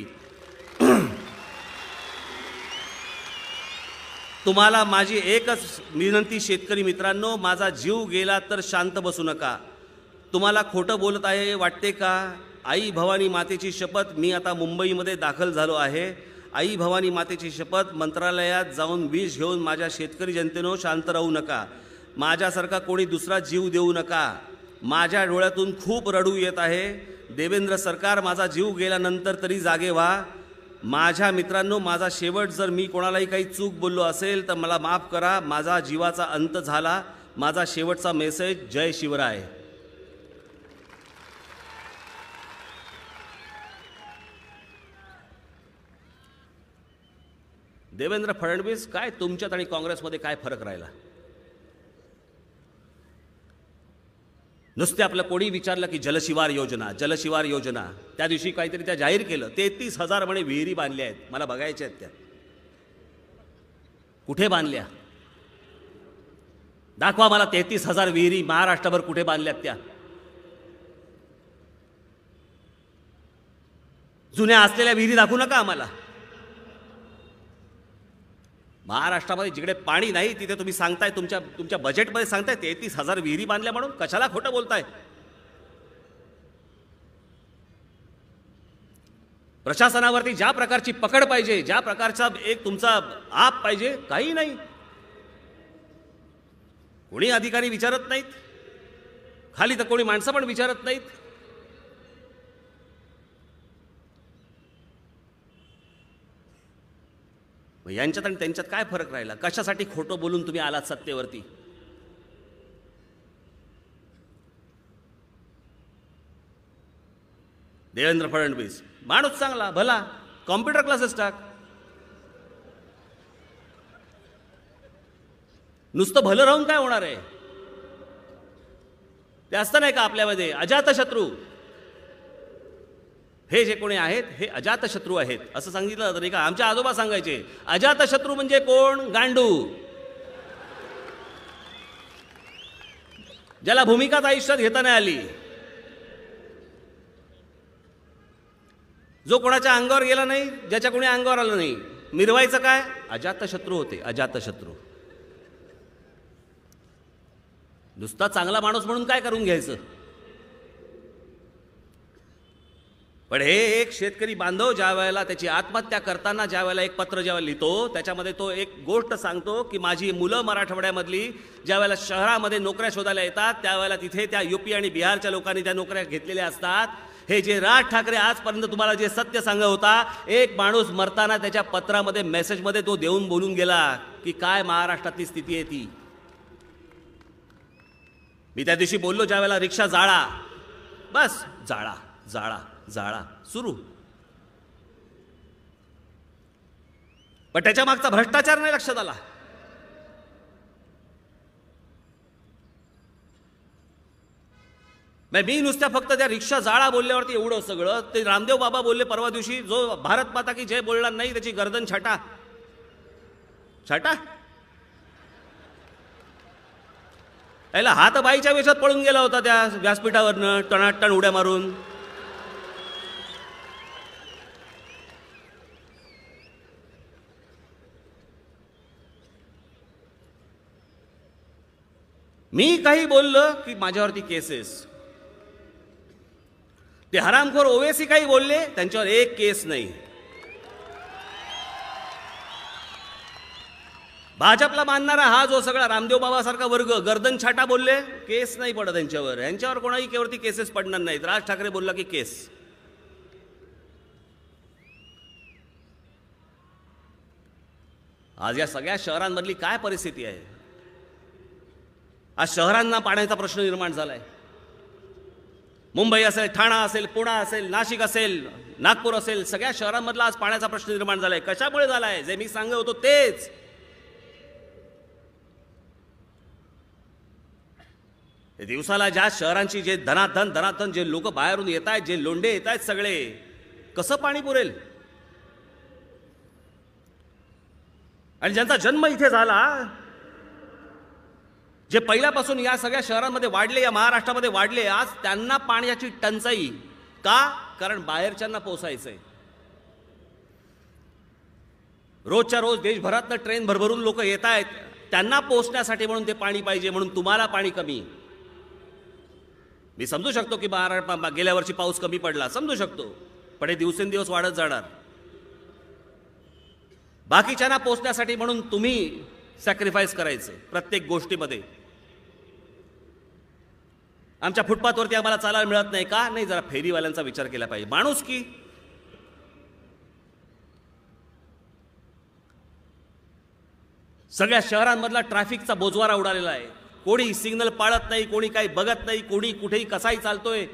तुम्हाला माझी एकच विनंती शेतकरी मित्रांनो माझा जीव गेला तर शांत बसू नका तुम्हाला खोटं बोलत आहे वाटते का आई भवानी मातेची शपथ मी आता मुंबईमध्ये दाखल झालो आहे आई भवानी मातेची शपथ मंत्रालयात जाऊन विष घेऊन माझ्या शेतकरी जनतेनं शांत राहू नका माझ्यासारखा कोणी दुसरा जीव देऊ नका माझ्या डोळ्यातून खूप रडू येत आहे देवेंद्र सरकार माझा जीव गेल्यानंतर तरी जागे व्हा माझ्या मित्रांनो माझा शेवट जर मी कोणालाही काही चूक बोललो असेल तर मला माफ करा माझा जीवाचा अंत झाला माझा शेवटचा मेसेज जय शिवराय देवेंद्र फडणवीस काय तुमच्यात आणि काँग्रेसमध्ये काय फरक राहिला नुसते आपलं कोणी विचारलं की जलशिवार योजना जलशिवार योजना त्या दिवशी काहीतरी त्या जाहीर केलं तेहतीस हजार म्हणे विहिरी बांधल्या आहेत मला बघायच्या आहेत त्या कुठे बांधल्या दाखवा मला तेहतीस हजार विहिरी महाराष्ट्रभर कुठे बांधल्यात त्या जुन्या असलेल्या विहिरी दाखवू नका आम्हाला महाराष्ट्रामध्ये जिकडे पाणी नाही तिथे तुम्ही सांगताय तुमच्या तुमच्या बजेटमध्ये सांगताय तेहतीस हजार विहिरी बांधल्या म्हणून कशाला खोटं बोलताय प्रशासनावरती ज्या प्रकारची पकड पाहिजे ज्या प्रकारचा एक तुमचा आप पाहिजे काही नाही कोणी अधिकारी विचारत नाहीत खाली तर कोणी माणसं पण विचारत नाहीत मग यांच्यात आणि त्यांच्यात काय फरक राहिला कशासाठी खोटं बोलून तुम्ही आलात सत्तेवरती देवेंद्र फडणवीस माणूस चांगला भला कॉम्प्युटर क्लासेस टाक नुसतं भलं राहून काय होणार आहे ते असतं नाही का आपल्यामध्ये अजातशत्रू हे जे कोणी आहेत हे अजातशत्रू आहेत असं सांगितलं तरी का आमच्या आजोबा सांगायचे अजातशत्रू म्हणजे कोण गांडू ज्याला भूमिकाच आयुष्यात घेता नाही आली जो कोणाच्या अंगावर गेला नाही ज्याच्या कोणी अंगावर आलं नाही मिरवायचं काय अजातशत्रू होते अजातशत्रू नुसता चांगला माणूस म्हणून काय करून घ्यायचं पण हे एक शेतकरी बांधव ज्या वेळेला त्याची आत्महत्या करताना ज्या वेळेला एक पत्र ज्यावेळेला लिहितो त्याच्यामध्ये तो एक गोष्ट सांगतो की माझी मुलं मराठवाड्यामधली ज्या वेळेला शहरामध्ये नोकऱ्या शोधायला येतात त्यावेळेला तिथे त्या युपी आणि बिहारच्या लोकांनी त्या नोकऱ्या घेतलेल्या असतात हे जे राज ठाकरे आजपर्यंत तुम्हाला जे सत्य सांगत होता एक माणूस मरताना त्याच्या पत्रामध्ये मेसेजमध्ये तो देऊन बोलून गेला की काय महाराष्ट्रातली स्थिती आहे ती मी त्या दिवशी बोललो ज्यावेळेला रिक्षा जाळा बस जाळा जाळा जाळा सुरू पण त्याच्या मागचा भ्रष्टाचार नाही लक्षात आला मी नुसत्या फक्त त्या रिक्षा जाळा बोलल्यावरती एवढं सगळं ते रामदेव बाबा बोलले परवा दिवशी जो भारत माता की जय बोलणार नाही त्याची गर्दन छाटा छाटा याला हात बाईच्या वेशात पळून गेला होता त्या व्यासपीठावरनं टणाटण उड्या मारून मी काही बोललं की माझ्यावरती केसेस ते हरामखोर ओवेसी काही बोलले त्यांच्यावर एक केस नाही भाजपला मानणारा हा जो सगळा रामदेव बाबासारखा वर्ग गर्दन छाटा बोलले केस नाही पडत त्यांच्यावर यांच्यावर कोणाही केवरती केसेस पडणार नाहीत राज ठाकरे बोलला की केस आज या सगळ्या शहरांमधली काय परिस्थिती आहे आज शहरांना पाण्याचा प्रश्न निर्माण झाला आहे मुंबई असेल ठाणा असेल पुणा असेल नाशिक असेल नागपूर असेल सगळ्या शहरांमधला आज पाण्याचा प्रश्न निर्माण झाला आहे कशामुळे झाला आहे जे मी सांगत होतो तेच दिवसाला ज्या शहरांची जे धनाधन धनाधन जे लोक बाहेरून येत आहेत जे लोंढे येत आहेत सगळे कसं पाणी पुरेल आणि ज्यांचा जन्म इथे झाला जे पहिल्यापासून या सगळ्या शहरांमध्ये वाढले या महाराष्ट्रामध्ये वाढले आज त्यांना पाण्याची टंचाई का कारण बाहेरच्यांना पोसायचं आहे रोजच्या रोज देशभरातनं ट्रेन भरभरून लोक येत आहेत त्यांना पोचण्यासाठी म्हणून ते पाणी पाहिजे म्हणून तुम्हाला पाणी कमी मी समजू शकतो की महाराष्ट्र गेल्या वर्षी पाऊस कमी पडला समजू शकतो पण हे दिवसेंदिवस वाढत जाणार बाकीच्यांना पोचण्यासाठी म्हणून तुम्ही सॅक्रिफाईस करायचं प्रत्येक गोष्टीमध्ये आमच्या फुटपाथवरती आम्हाला चालायला मिळत नाही का नाही जरा फेरीवाल्यांचा विचार केला पाहिजे माणूस की सगळ्या शहरांमधला ट्रॅफिकचा बोजवारा उडालेला आहे कोणी सिग्नल पाळत नाही कोणी काही बघत नाही कोणी कुठेही कसाही चालतोय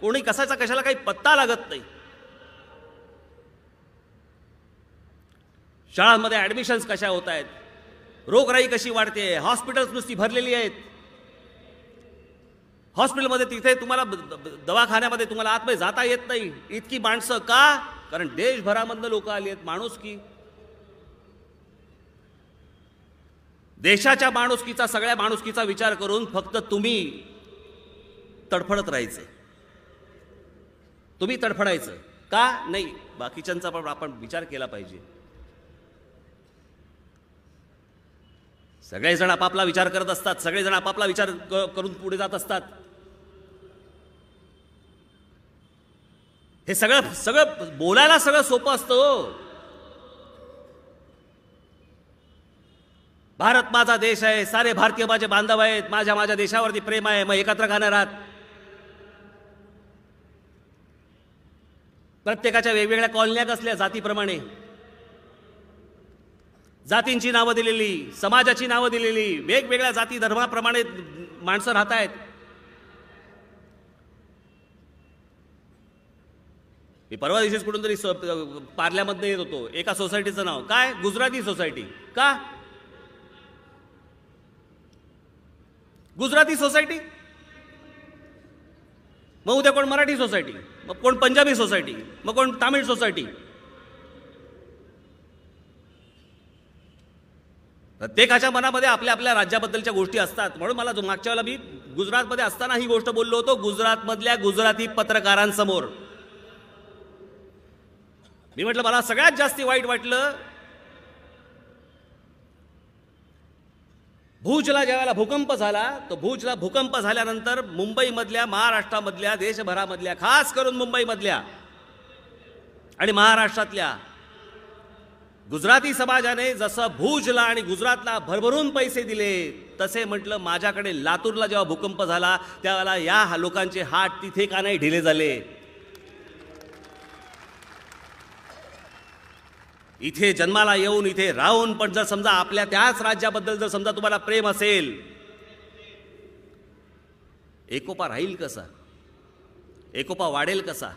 कोणी कसायचा कशाला काही पत्ता लागत नाही शाळांमध्ये ॲडमिशन्स कशा होत आहेत रोगराई कशी वाढते हॉस्पिटल्स नुसती भरलेली आहेत हॉस्पिटलमध्ये तिथे तुम्हाला दवाखान्यामध्ये तुम्हाला आतमध्ये जाता येत नाही इतकी माणसं का कारण देशभरामधनं लोक आली आहेत माणूस की देशाच्या माणुसकीचा सगळ्या माणुसकीचा विचार करून फक्त तुम्ही तडफडत राहायचं तुम्ही तडफडायचं का नाही बाकीच्यांचा पण आपण विचार केला पाहिजे सगळेजण आपापला विचार करत असतात सगळेजण आपापला विचार करून पुढे जात असतात हे सगळं सगळं बोलायला सगळं सोपं असतं हो. भारत माझा देश आहे सारे भारतीय माझे बांधव आहेत माझ्या माझ्या देशावरती प्रेम आहे मग एकत्र खाणार आहात प्रत्येकाच्या वेगवेगळ्या कॉलन्या कसल्या जातीप्रमाणे जातींची नावं दिलेली समाजाची नावं दिलेली वेगवेगळ्या जाती धर्माप्रमाणे माणसं राहत आहेत मी परवा दिवशीच कुठून तरी पार्ल्यामध्ये येत होतो एका सोसायटीचं नाव काय गुजराती सोसायटी का गुजराती सोसायटी मग उद्या कोण मराठी सोसायटी मग कोण पंजाबी सोसायटी मग कोण तामिळ सोसायटी प्रत्येकाच्या मनामध्ये आपल्या आपल्या राज्याबद्दलच्या गोष्टी असतात म्हणून मला मागच्या वेळेला मी गुजरातमध्ये असताना ही गोष्ट बोललो होतो गुजरातमधल्या गुजराती पत्रकारांसमोर मी म्हटलं मला सगळ्यात जास्ती वाईट वाटलं भूजला वेळेला भूकंप झाला तो भूजला भूकंप झाल्यानंतर मुंबईमधल्या महाराष्ट्रामधल्या देशभरामधल्या खास करून मुंबईमधल्या आणि महाराष्ट्रातल्या गुजराती समाजाने जसं भूजला आणि गुजरातला भरभरून पैसे दिले तसे म्हटलं माझ्याकडे लातूरला जेव्हा भूकंप झाला त्यावेळेला या लोकांचे हात तिथे का नाही ढिले झाले इथे जन्माला येऊन इथे राहून पण जर समजा आपल्या त्याच राज्याबद्दल जर समजा तुम्हाला प्रेम असेल एकोपा राहील कसा एकोपा वाढेल कसा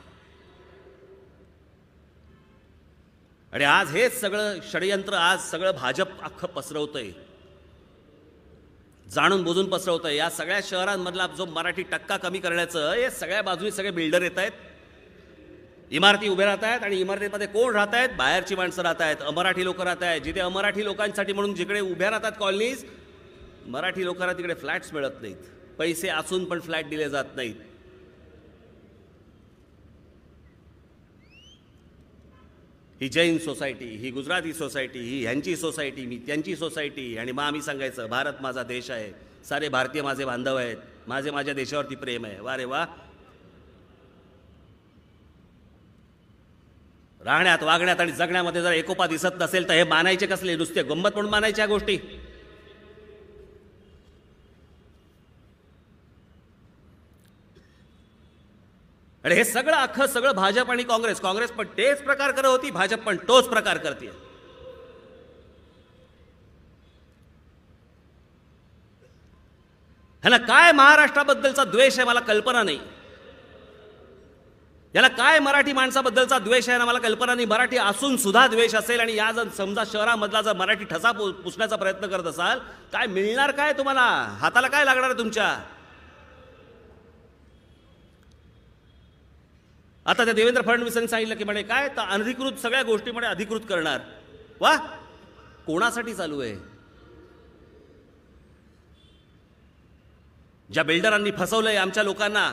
आणि आज हेच सगळं षडयंत्र आज सगळं भाजप अख्खं आहे जाणून बुजून आहे या सगळ्या शहरांमधला जो मराठी टक्का कमी करण्याचं हे सगळ्या बाजूने सगळे बिल्डर येत आहेत इमारती उभ्या राहत आहेत आणि इमारतीमध्ये कोण राहत आहेत बाहेरची माणसं राहत आहेत अमराठी लोक राहत आहेत जिथे अमराठी लोकांसाठी म्हणून जिकडे उभ्या राहतात कॉलनीज मराठी लोकांना तिकडे फ्लॅट्स मिळत नाहीत पैसे असून पण फ्लॅट दिले जात नाहीत ही जैन सोसायटी ही गुजराती सोसायटी ही ह्यांची सोसायटी मी त्यांची सोसायटी आणि मग आम्ही सांगायचं भारत माझा देश आहे सारे भारतीय माझे बांधव आहेत माझे माझ्या देशावरती प्रेम आहे वा रे वा राहण्यात वागण्यात आणि जगण्यामध्ये जर एकोपा दिसत नसेल तर हे मानायचे कसले नुसते गंमत म्हणून मानायच्या गोष्टी आणि हे सगळं अख्खं सगळं भाजप आणि काँग्रेस काँग्रेस पण तेच प्रकार करत होती भाजप पण तोच प्रकार करते ह्याला काय महाराष्ट्राबद्दलचा द्वेष आहे मला कल्पना नाही याला काय मराठी माणसाबद्दलचा द्वेष आहे ना मला कल्पना नाही मराठी असून सुद्धा द्वेष असेल आणि या जर समजा शहरामधला जर मराठी ठसा पुसण्याचा प्रयत्न करत असाल काय मिळणार काय तुम्हाला हाताला काय लागणार आहे तुमच्या आता त्या देवेंद्र फडणवीसांनी सांगितलं की म्हणे काय तर अनधिकृत सगळ्या गोष्टी अधिकृत करणार वा कोणासाठी चालू आहे ज्या बिल्डरांनी फसवलंय आमच्या लोकांना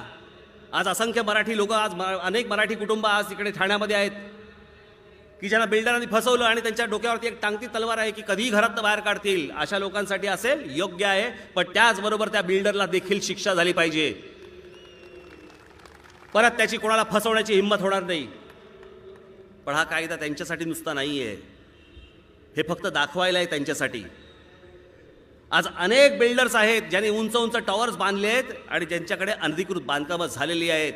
आज असंख्य मराठी लोक आज अनेक मराठी कुटुंब आज इकडे ठाण्यामध्ये आहेत की ज्यांना बिल्डरांनी फसवलं आणि त्यांच्या डोक्यावरती एक टांगती तलवार आहे की कधीही घरात बाहेर काढतील अशा लोकांसाठी असेल योग्य आहे पण त्याचबरोबर त्या बिल्डरला देखील शिक्षा झाली पाहिजे परत त्याची कोणाला फसवण्याची हिंमत होणार नाही पण हा कायदा त्यांच्यासाठी नुसता नाही आहे हे फक्त दाखवायला आहे त्यांच्यासाठी आज अनेक बिल्डर्स आहेत ज्यांनी उंच उंच टॉवर्स बांधले आहेत आणि ज्यांच्याकडे अनधिकृत बांधकामं झालेली आहेत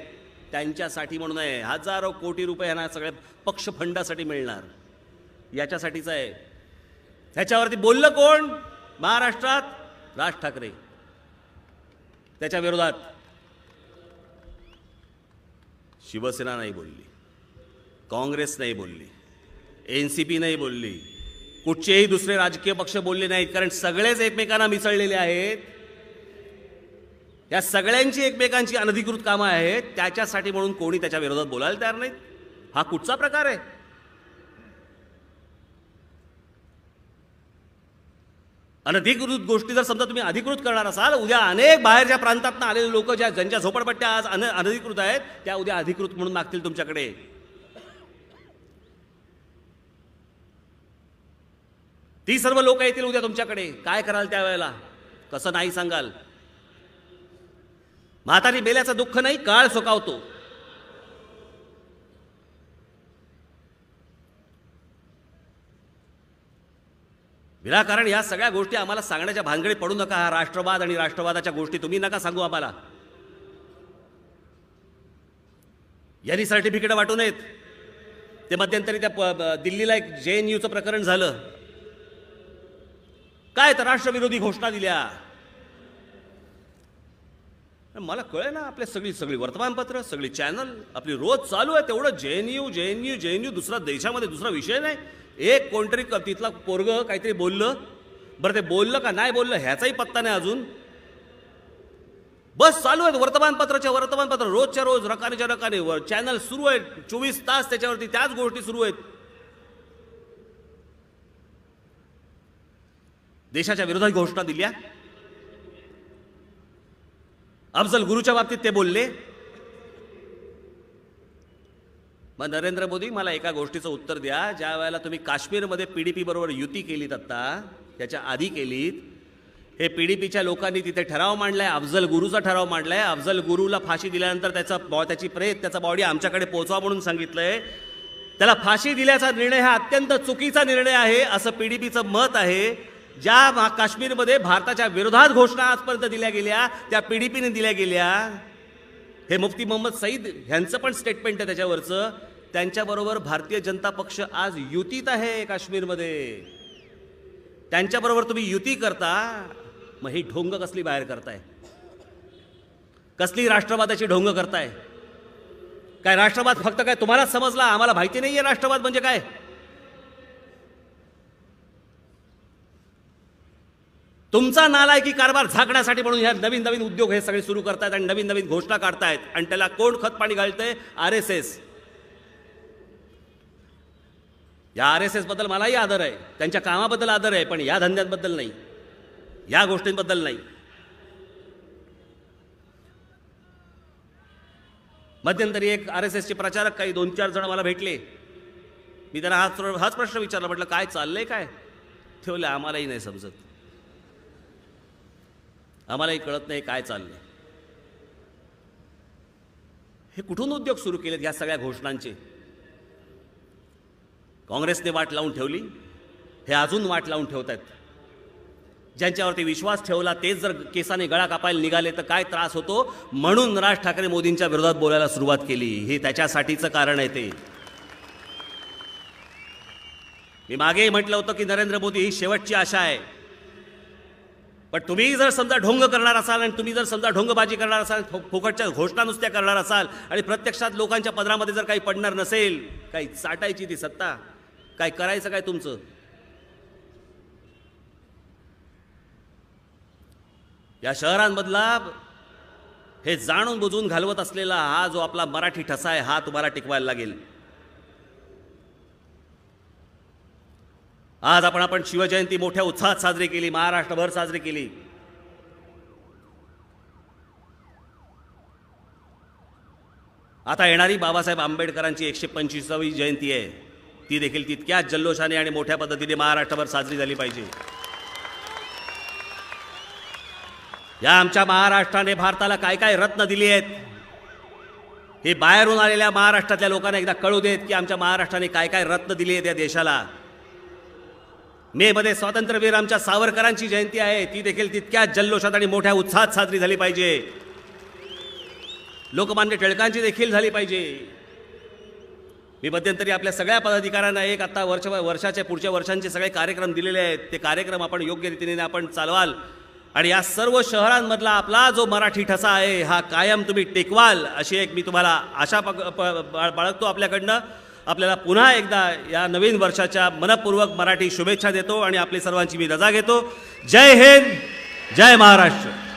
त्यांच्यासाठी म्हणून आहे हजारो कोटी रुपये ह्यांना सगळ्या पक्ष फंडासाठी मिळणार याच्यासाठीच आहे त्याच्यावरती बोललं कोण महाराष्ट्रात राज ठाकरे त्याच्या विरोधात शिवसेना नाही बोलली काँग्रेस नाही बोलली एन सी पी नाही बोलली कुठचेही दुसरे राजकीय पक्ष बोलले नाहीत कारण सगळेच एकमेकांना मिसळलेले आहेत या सगळ्यांची एकमेकांची अनधिकृत कामं आहेत त्याच्यासाठी म्हणून कोणी त्याच्या विरोधात बोलायला तयार नाहीत हा कुठचा प्रकार आहे अनधिकृत गोष्टी जर समजा तुम्ही अधिकृत करणार असाल उद्या अनेक बाहेरच्या प्रांतातनं आलेले लोक ज्या ज्यांच्या झोपडपट्ट्या आज अन अनधिकृत आहेत त्या उद्या अधिकृत म्हणून मागतील तुमच्याकडे ती सर्व लोक येतील उद्या तुमच्याकडे काय कराल त्यावेळेला कसं नाही सांगाल म्हातारी बेल्याचं दुःख नाही काळ सुकावतो कारण या सगळ्या गोष्टी आम्हाला सांगण्याच्या भानगडीत पडू नका हा राष्ट्रवाद आणि राष्ट्रवादाच्या गोष्टी तुम्ही नका सांगू आम्हाला यांनी सर्टिफिकेट वाटू नयेत ते मध्यंतरी त्या दिल्लीला एक जे एन यूचं प्रकरण झालं काय तर राष्ट्रविरोधी घोषणा दिल्या मला कळे ना आपले सगळी सगळी वर्तमानपत्र सगळी चॅनल आपली रोज चालू आहे तेवढं J N U J N U J N U दुसरा देशामध्ये दुसरा विषय नाही एक कोणतरी तिथला पोरग काहीतरी बोललं बरं ते बोललं का नाही बोललं ह्याचाही पत्ता नाही अजून बस चालू आहेत वर्तमानपत्राच्या वर्तमानपत्र रोजच्या रोज रकानेच्या रकाने वर चॅनल सुरू आहेत चोवीस तास त्याच्यावरती त्याच गोष्टी सुरू आहेत देशाच्या विरोधात घोषणा दिल्या अफजल गुरुच्या बाबतीत ते बोलले मग नरेंद्र मोदी मला एका गोष्टीचं उत्तर द्या ज्या वेळेला तुम्ही काश्मीरमध्ये पी डी पीबरोबर युती केलीत आत्ता त्याच्या आधी केलीत हे पी डी पीच्या लोकांनी तिथे ठराव मांडला आहे अफजल गुरुचा ठराव मांडला आहे अफजल गुरुला फाशी दिल्यानंतर त्याचा बॉ त्याची प्रेत त्याचा बॉडी आमच्याकडे पोहोचवा म्हणून सांगितलं आहे त्याला फाशी दिल्याचा निर्णय हा अत्यंत चुकीचा निर्णय आहे असं पी डी पीचं मत आहे ज्या काश्मीरमध्ये भारताच्या विरोधात घोषणा आजपर्यंत दिल्या गेल्या त्या पी डी पीने दिल्या गेल्या हे मुफ्ती मोहम्मद सईद ह्यांचं पण स्टेटमेंट आहे त्याच्यावरचं त्यांच्याबरोबर भारतीय जनता पक्ष आज युतीत आहे काश्मीरमध्ये त्यांच्याबरोबर तुम्ही युती करता मग ही ढोंग कसली बाहेर करताय कसली राष्ट्रवादाची ढोंग करताय काय राष्ट्रवाद फक्त काय तुम्हालाच समजला आम्हाला माहिती नाही आहे राष्ट्रवाद म्हणजे काय तुमचा नालायकी कारभार झाकण्यासाठी म्हणून ह्या नवीन नवीन उद्योग हे सगळे सुरू करतायत आणि नवीन नवीन घोषणा काढतायत आणि त्याला कोण खतपाणी घालतंय आर एस एस या आर एस एसबद्दल मलाही आदर आहे त्यांच्या कामाबद्दल आदर आहे पण या धंद्यांबद्दल नाही या गोष्टींबद्दल नाही मध्यंतरी एक आर एस एसचे प्रचारक काही दोन चार जण मला भेटले मी त्यांना हाच हाच प्रश्न विचारला म्हटलं काय चाललंय काय ठेवलं आम्हालाही नाही समजत आम्हालाही कळत नाही काय चाललंय हे कुठून उद्योग सुरू केलेत ह्या सगळ्या घोषणांचे काँग्रेसने वाट लावून ठेवली हे अजून वाट लावून ठेवत आहेत ज्यांच्यावरती विश्वास ठेवला तेच जर केसाने गळा कापायला निघाले तर काय त्रास होतो म्हणून राज ठाकरे मोदींच्या विरोधात बोलायला सुरुवात केली हे त्याच्यासाठीचं कारण आहे ते मी मागेही म्हटलं होतं की नरेंद्र मोदी ही शेवटची आशा आहे पण तुम्ही जर समजा ढोंग करणार असाल आणि तुम्ही जर समजा ढोंगबाजी करणार असाल फुकटच्या घोषणा नुसत्या करणार असाल आणि प्रत्यक्षात लोकांच्या पदरामध्ये जर काही पडणार नसेल काही चाटायची ती सत्ता काय करायचं काय तुमचं या शहरांमधला हे जाणून बुजून घालवत असलेला हा जो आपला मराठी ठसा आहे हा तुम्हाला टिकवायला लागेल आज आपण आपण शिवजयंती मोठ्या उत्साहात साजरी केली महाराष्ट्रभर साजरी केली आता येणारी बाबासाहेब आंबेडकरांची एकशे पंचवीसावी जयंती आहे ती देखील तितक्याच जल्लोषाने आणि मोठ्या पद्धतीने महाराष्ट्रभर साजरी झाली पाहिजे या आमच्या महाराष्ट्राने भारताला काय काय रत्न दिली आहेत हे बाहेरून आलेल्या महाराष्ट्रातल्या लोकांना एकदा कळू देत की आमच्या महाराष्ट्राने काय काय रत्न दिली आहेत या देशाला मे मध्ये स्वातंत्र्यवीर आमच्या सावरकरांची जयंती आहे ती देखील तितक्याच जल्लोषात आणि मोठ्या उत्साहात साजरी झाली पाहिजे लोकमान्य टिळकांची देखील झाली पाहिजे मी मध्यंतरी आपल्या सगळ्या पदाधिकाऱ्यांना एक आता वर्ष वर्षाच्या पुढच्या वर्षांचे सगळे कार्यक्रम दिलेले आहेत ते कार्यक्रम आपण योग्य रीतीने आपण चालवाल आणि या सर्व शहरांमधला आपला जो मराठी ठसा आहे हा कायम तुम्ही टेकवाल अशी एक मी तुम्हाला आशा बाळगतो आपल्याकडनं आपल्याला पुन्हा एकदा या नवीन वर्षाच्या मनपूर्वक मराठी शुभेच्छा देतो आणि आपली सर्वांची मी रजा घेतो जय हिंद जय महाराष्ट्र